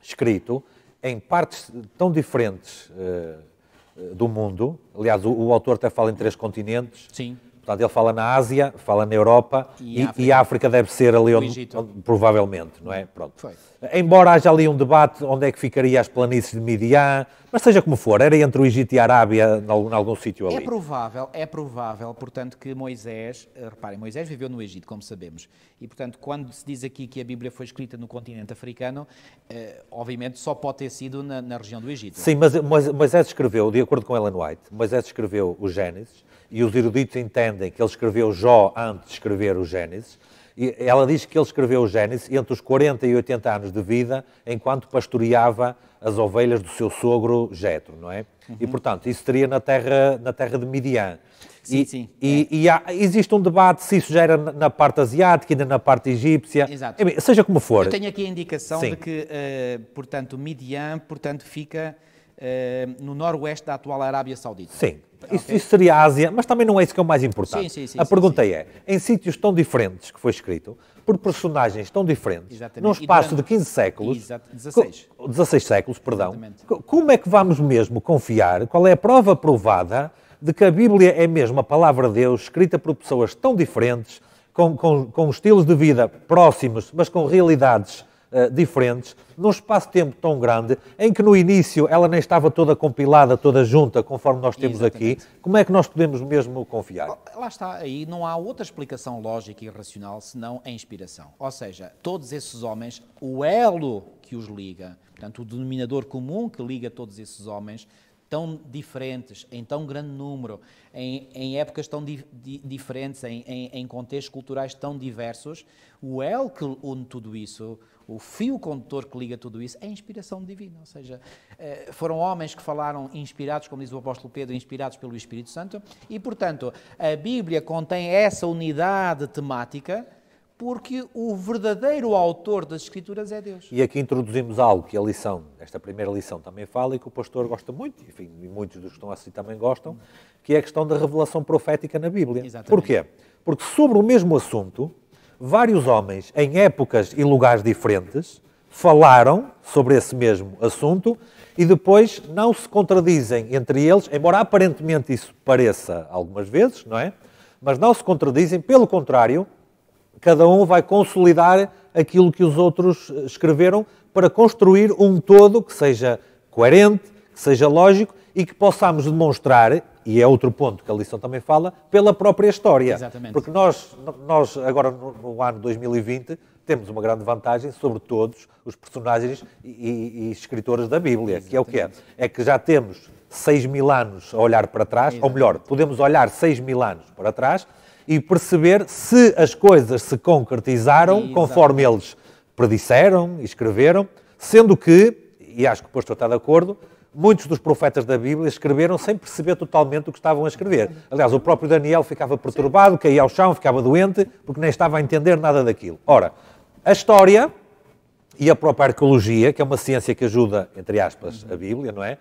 escrito em partes tão diferentes uh, do mundo? Aliás, o, o, autor até fala em três continentes. Sim. Portanto, ele fala na Ásia, fala na Europa e, e, África. e a África deve ser ali onde, onde, provavelmente, não é? Pronto. Foi. Embora haja ali um debate onde é que ficaria as planícies de Midian, mas seja como for, era entre o Egito e a Arábia, em algum, algum sítio é ali. É provável, é provável, portanto, que Moisés, eh, reparem, Moisés viveu no Egito, como sabemos, e portanto, quando se diz aqui que a Bíblia foi escrita no continente africano, eh, obviamente só pode ter sido na, na região do Egito. Sim, mas Moisés escreveu, de acordo com Ellen White, Moisés escreveu o Gênesis, e os eruditos entendem que ele escreveu Jó antes de escrever o Gênesis, e ela diz que ele escreveu o Gênesis entre os 40 e 80 anos de vida, enquanto pastoreava as ovelhas do seu sogro Jetro, não é? Uhum. E portanto, isso teria na terra, na terra de Midian. Sim, e, sim. E, é. e há, existe um debate se isso já era na parte asiática, ainda na parte egípcia. Exato. Enfim, seja como for. Eu tenho aqui a indicação sim. de que, uh, portanto, Midian, portanto, fica eh, no noroeste da atual Arábia Saudita. Sim. Isso, okay. isso, seria a Ásia, mas também não é isso que é o mais importante. Sim, sim, sim, a pergunta é, em sítios tão diferentes que foi escrito, por personagens tão diferentes, Exatamente. num espaço durante... de 15 séculos, Exato. 16. 16 séculos, perdão, Exatamente. como é que vamos mesmo confiar, qual é a prova provada de que a Bíblia é mesmo a palavra de Deus, escrita por pessoas tão diferentes, com, com, com estilos de vida próximos, mas com realidades eh, diferentes, num espaço-tempo tão grande, em que no início ela nem estava toda compilada, toda junta, conforme nós temos Exatamente. aqui, como é que nós podemos mesmo confiar? Lá está, aí não há outra explicação lógica e racional senão a inspiração. Ou seja, todos esses homens, o elo que os liga, portanto, o denominador comum que liga todos esses homens, tão diferentes, em tão grande número, em, em épocas tão di, di, diferentes, em, em, em, contextos culturais tão diversos, o elo que une tudo isso, o fio condutor que liga tudo isso, é a inspiração divina. Ou seja, eh, foram homens que falaram inspirados, como diz o apóstolo Pedro, inspirados pelo Espírito Santo, e, portanto, a Bíblia contém essa unidade temática porque o verdadeiro autor das Escrituras é Deus. E aqui introduzimos algo que a lição, esta primeira lição também fala e que o pastor gosta muito, enfim, e muitos dos que estão assim também gostam, que é a questão da revelação profética na Bíblia. Exatamente. Porquê? Porque sobre o mesmo assunto, vários homens, em épocas e lugares diferentes, falaram sobre esse mesmo assunto e depois não se contradizem entre eles, embora aparentemente isso pareça algumas vezes, não é? Mas não se contradizem, pelo contrário, cada um vai consolidar aquilo que os outros eh, escreveram para construir um todo que seja coerente, que seja lógico e que possamos demonstrar, e é outro ponto que a lição também fala, pela própria história. Exatamente. Porque nós, nós agora no, no ano 2020, temos uma grande vantagem sobre todos os personagens e, e, e escritores da Bíblia, Exatamente. que é o que é? É que já temos 6 mil anos a olhar para trás, Exatamente. ou melhor, podemos olhar 6 mil anos para trás e perceber se as coisas se concretizaram conforme eles predisseram e escreveram, sendo que, e acho que o pastor está de acordo, muitos dos profetas da Bíblia escreveram sem perceber totalmente o que estavam a escrever. Aliás, o próprio Daniel ficava perturbado, caía ao chão, ficava doente, porque nem estava a entender nada daquilo. Ora, a história e a própria arqueologia, que é uma ciência que ajuda, entre aspas, a Bíblia, não é?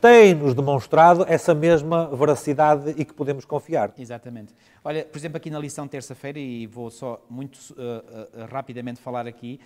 tem-nos demonstrado essa mesma veracidade e que podemos confiar. Exatamente. Olha, por exemplo, aqui na lição terça-feira, e vou só muito uh, uh, rapidamente falar aqui,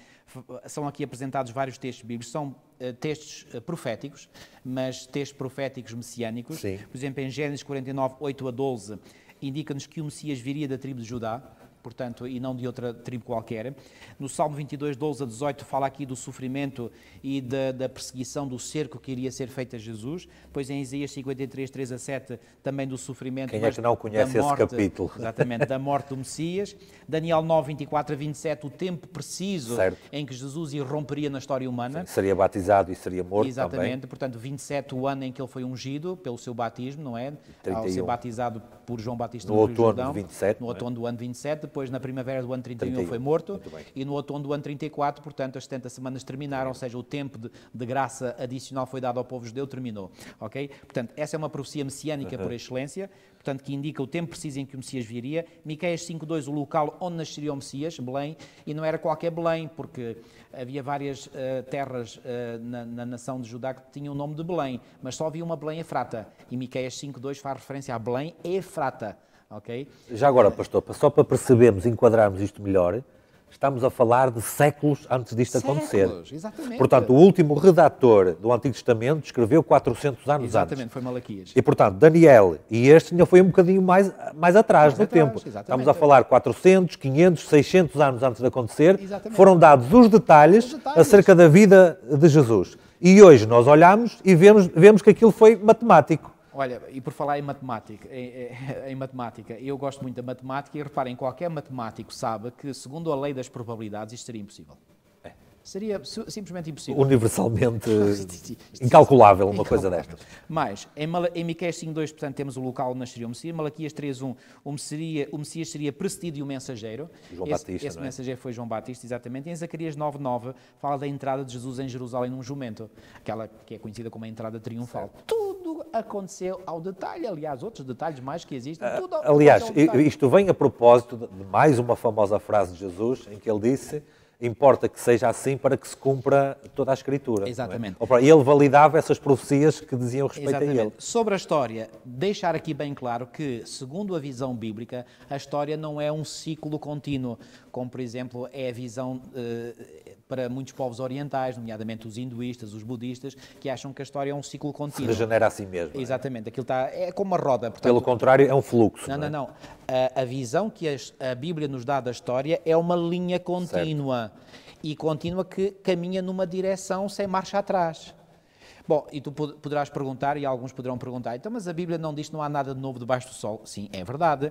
são aqui apresentados vários textos bíblicos, são uh, textos proféticos, mas textos proféticos messiânicos. Sim. Por exemplo, em Gênesis 49, 8 a 12, indica-nos que o Messias viria da tribo de Judá portanto, e não de outra tribo qualquer. No Salmo 22, 12 a 18, fala aqui do sofrimento e da, da, perseguição, do cerco que iria ser feito a Jesus. Depois em Isaías 53, 3 a 7, também do sofrimento. Quem é que não conhece morte, esse capítulo? Exatamente, da morte do Messias. Daniel 9, 24 a 27, o tempo preciso certo. em que Jesus irromperia na história humana. Seria batizado e seria morto Exatamente, também. portanto, 27, o ano em que ele foi ungido pelo seu batismo, não é? 31. Ao ser batizado por João Batista no, no outono Jordão, de 27. No é? outono é? do ano 27 depois na primavera do ano 31, 31. foi morto, e no outono do ano 34, portanto, as 70 semanas terminaram, ou seja, o tempo de, de, graça adicional foi dado ao povo judeu, terminou. Ok? Portanto, essa é uma profecia messiânica uhum. por excelência, portanto, que indica o tempo preciso em que o Messias viria. Miqueias 5.2, o local onde nasceria o Messias, Belém, e não era qualquer Belém, porque havia várias uh, terras uh, na, na, nação de Judá que tinham o nome de Belém, mas só havia uma Belém Efrata, e Miqueias 5.2 faz referência a Belém Efrata ok? Já agora, pastor, só para percebermos, enquadrarmos isto melhor, estamos a falar de séculos antes disto séculos, acontecer. Exatamente. Portanto, o último redator do Antigo Testamento escreveu 400 anos exatamente, antes. foi Malaquias. E, portanto, Daniel e este ainda foi um bocadinho mais, mais atrás mais no tempo. Exatamente. Estamos a falar 400, 500, 600 anos antes de acontecer. Exatamente. Foram dados os detalhes, os detalhes acerca da vida de Jesus. E hoje nós olhamos e vemos, vemos que aquilo foi matemático. Olha, e por falar em matemática, em, em, matemática, eu gosto muito da matemática e reparem, qualquer matemático sabe que, segundo a lei das probabilidades, isto seria impossível. Seria simplesmente impossível. Universalmente incalculável uma coisa desta. Mas, em, Mal em Miqueias 5.2, portanto, temos o local onde nasceria o Messias. Malaquias 3.1, o, o Messias seria precedido de um mensageiro. João esse, Batista, Esse é? mensageiro foi João Batista, exatamente. Em Zacarias 9.9, fala da entrada de Jesus em Jerusalém num jumento. Aquela que é conhecida como a entrada triunfal. Certo. Tudo aconteceu ao detalhe. Aliás, outros detalhes mais que existem. Uh, tudo ao, aliás, ao isto vem a propósito de mais uma famosa frase de Jesus, em que ele disse importa que seja assim para que se cumpra toda a Escritura. É? Exatamente. É? Ele validava essas profecias que diziam respeito Exatamente. a ele. Sobre a história, deixar aqui bem claro que, segundo a visão bíblica, a história não é um ciclo contínuo, como, por exemplo, é a visão eh, para muitos povos orientais, nomeadamente os hinduístas, os budistas, que acham que a história é um ciclo contínuo. Se regenera a si mesmo. É? Exatamente. Aquilo está, é como uma roda. Portanto, Pelo contrário, é um fluxo. Não, não, não. É? não a, a visão que a, a Bíblia nos dá da história é uma linha contínua certo. e contínua que caminha numa direção sem marcha atrás. Bom, e tu poderás perguntar, e alguns poderão perguntar, então, mas a Bíblia não diz que não há nada de novo debaixo do sol. Sim, é verdade.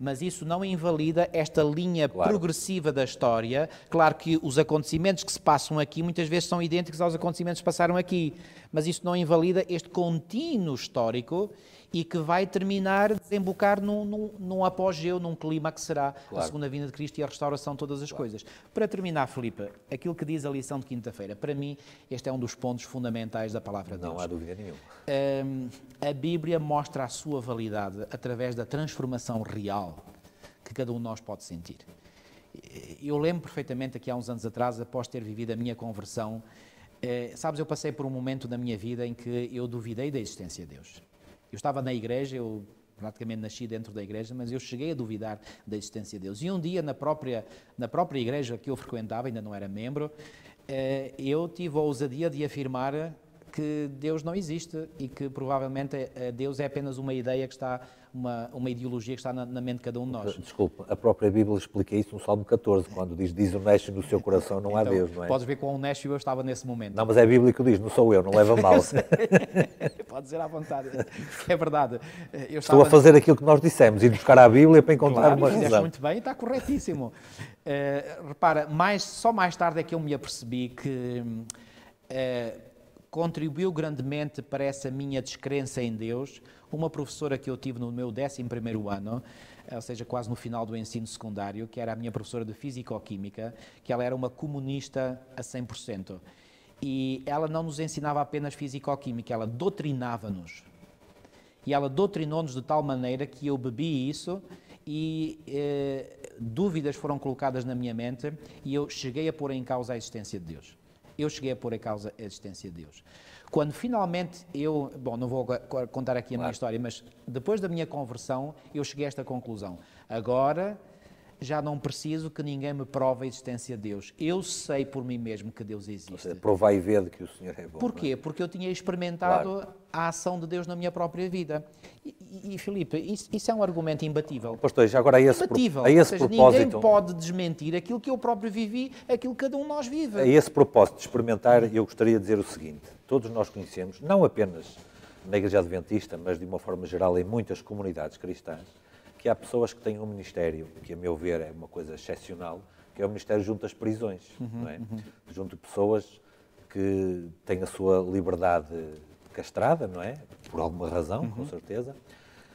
Mas isso não invalida esta linha claro. progressiva da história. Claro que os acontecimentos que se passam aqui muitas vezes são idênticos aos acontecimentos que passaram aqui. Mas isso não invalida este contínuo histórico e que vai terminar, desembocar num, num, num apogeu, num clima que será claro. a segunda vinda de Cristo e a restauração de todas as claro. coisas. Para terminar, Filipe, aquilo que diz a lição de quinta-feira, para mim, este é um dos pontos fundamentais da palavra de Deus. Não há dúvida nenhuma. Um, a Bíblia mostra a sua validade através da transformação real que cada um de nós pode sentir. Eu lembro perfeitamente aqui há uns anos atrás, após ter vivido a minha conversão, eh, sabes, eu passei por um momento da minha vida em que eu duvidei da existência de Deus. Eu estava na igreja, eu praticamente nasci dentro da igreja, mas eu cheguei a duvidar da existência de Deus. E um dia, na própria, na própria igreja que eu frequentava, ainda não era membro, eh, eu tive a ousadia de afirmar que Deus não existe e que provavelmente eh, Deus é apenas uma ideia que está uma, uma ideologia que está na, na, mente de cada um de nós. Desculpe, a própria Bíblia explica isso no Salmo 14, quando diz: Diz o Néstor no seu coração, não há então, Deus, não é? Podes ver quão honesto eu estava nesse momento. Não, mas é a Bíblia que diz, não sou eu, não leva mal. Pode dizer à vontade. É verdade. Eu estava... Estou a fazer aquilo que nós dissemos, ir buscar a Bíblia para encontrar claro, uma razão. muito bem, está corretíssimo. Uh, repara, mais, só mais tarde é que eu me apercebi que. Uh, contribuiu grandemente para essa minha descrença em Deus, uma professora que eu tive no meu 11 ano, ou seja, quase no final do ensino secundário, que era a minha professora de Físico-Química, que ela era uma comunista a 100%. E ela não nos ensinava apenas Físico-Química, ela doutrinava-nos. E ela doutrinou-nos de tal maneira que eu bebi isso e eh, dúvidas foram colocadas na minha mente e eu cheguei a pôr em causa a existência de Deus eu cheguei a pôr em causa a existência de Deus. Quando finalmente eu, bom, não vou contar aqui a claro. minha história, mas depois da minha conversão, eu cheguei a esta conclusão. Agora já não preciso que ninguém me prove a existência de Deus. Eu sei por mim mesmo que Deus existe. provar e ver que o Senhor é bom. Porquê? É? Porque eu tinha experimentado claro. a ação de Deus na minha própria vida. E, e Filipe, isso, isso, é um argumento imbatível. Pastor, já agora a esse, imbatível. A esse seja, propósito... Ninguém pode desmentir aquilo que eu próprio vivi, aquilo que cada um de nós vive. A esse propósito de experimentar, eu gostaria de dizer o seguinte. Todos nós conhecemos, não apenas na Igreja Adventista, mas de uma forma geral em muitas comunidades cristãs, que há pessoas que têm um ministério, que a meu ver é uma coisa excepcional, que é o ministério junto às prisões, uhum, é? uhum. junto de pessoas que têm a sua liberdade castrada, não é? Por alguma razão, uhum. com certeza.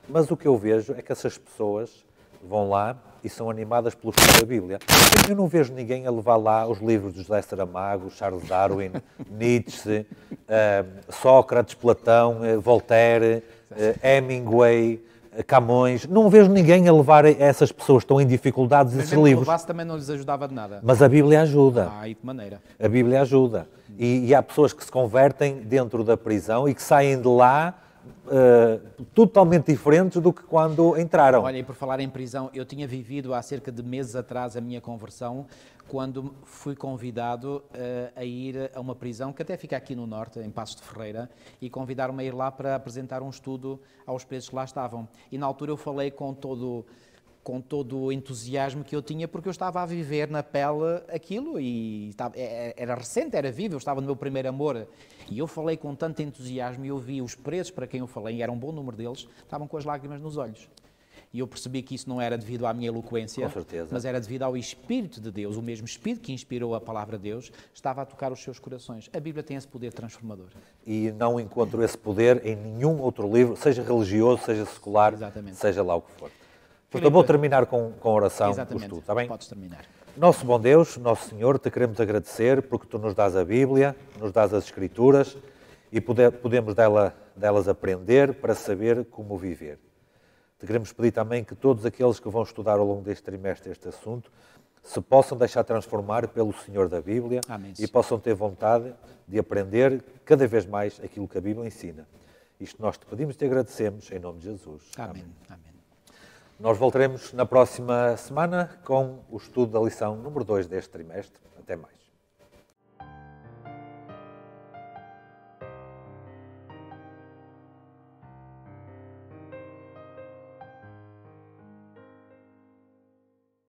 Mas o que eu vejo é que essas pessoas vão lá e são animadas pelo estudo da Bíblia. É eu não vejo ninguém a levar lá os livros de José Saramago, Charles Darwin, Nietzsche, uh, Sócrates, Platão, uh, Voltaire, uh, Hemingway, Camões, não vejo ninguém a levar essas pessoas que estão em dificuldades esses livros. Levasse, também não lhes ajudava de nada. Mas a Bíblia ajuda. Ah, e de maneira. A Bíblia ajuda. E, e há pessoas que se convertem dentro da prisão e que saem de lá Uh, totalmente diferentes do que quando entraram. Olha, e por falar em prisão, eu tinha vivido há cerca de meses atrás a minha conversão quando fui convidado uh, a ir a uma prisão que até fica aqui no norte, em Passos de Ferreira, e convidaram-me a ir lá para apresentar um estudo aos presos que lá estavam. E na altura eu falei com todo com todo o entusiasmo que eu tinha, porque eu estava a viver na pele aquilo e estava, é, é, era recente, era vivo, eu estava no meu primeiro amor. E eu falei com tanto entusiasmo e eu vi os presos para quem eu falei, e era um bom número deles, estavam com as lágrimas nos olhos. E eu percebi que isso não era devido à minha eloquência, mas era devido ao Espírito de Deus, o mesmo Espírito que inspirou a palavra de Deus, estava a tocar os seus corações. A Bíblia tem esse poder transformador. E não encontro esse poder em nenhum outro livro, seja religioso, seja secular, Exatamente. seja lá o que for. Portanto, vou terminar com, com oração, com Estudo, está bem? Podes terminar. Nosso bom Deus, nosso Senhor, te queremos agradecer porque tu nos dás a Bíblia, nos dás as Escrituras e podemos dela, delas aprender para saber como viver. Queremos pedir também que todos aqueles que vão estudar ao longo deste trimestre este assunto se possam deixar transformar pelo Senhor da Bíblia Amém, e possam ter vontade de aprender cada vez mais aquilo que a Bíblia ensina. Isto nós te pedimos e te agradecemos em nome de Jesus. Amém. Amém. Nós voltaremos na próxima semana com o estudo da lição número 2 deste trimestre. Até mais.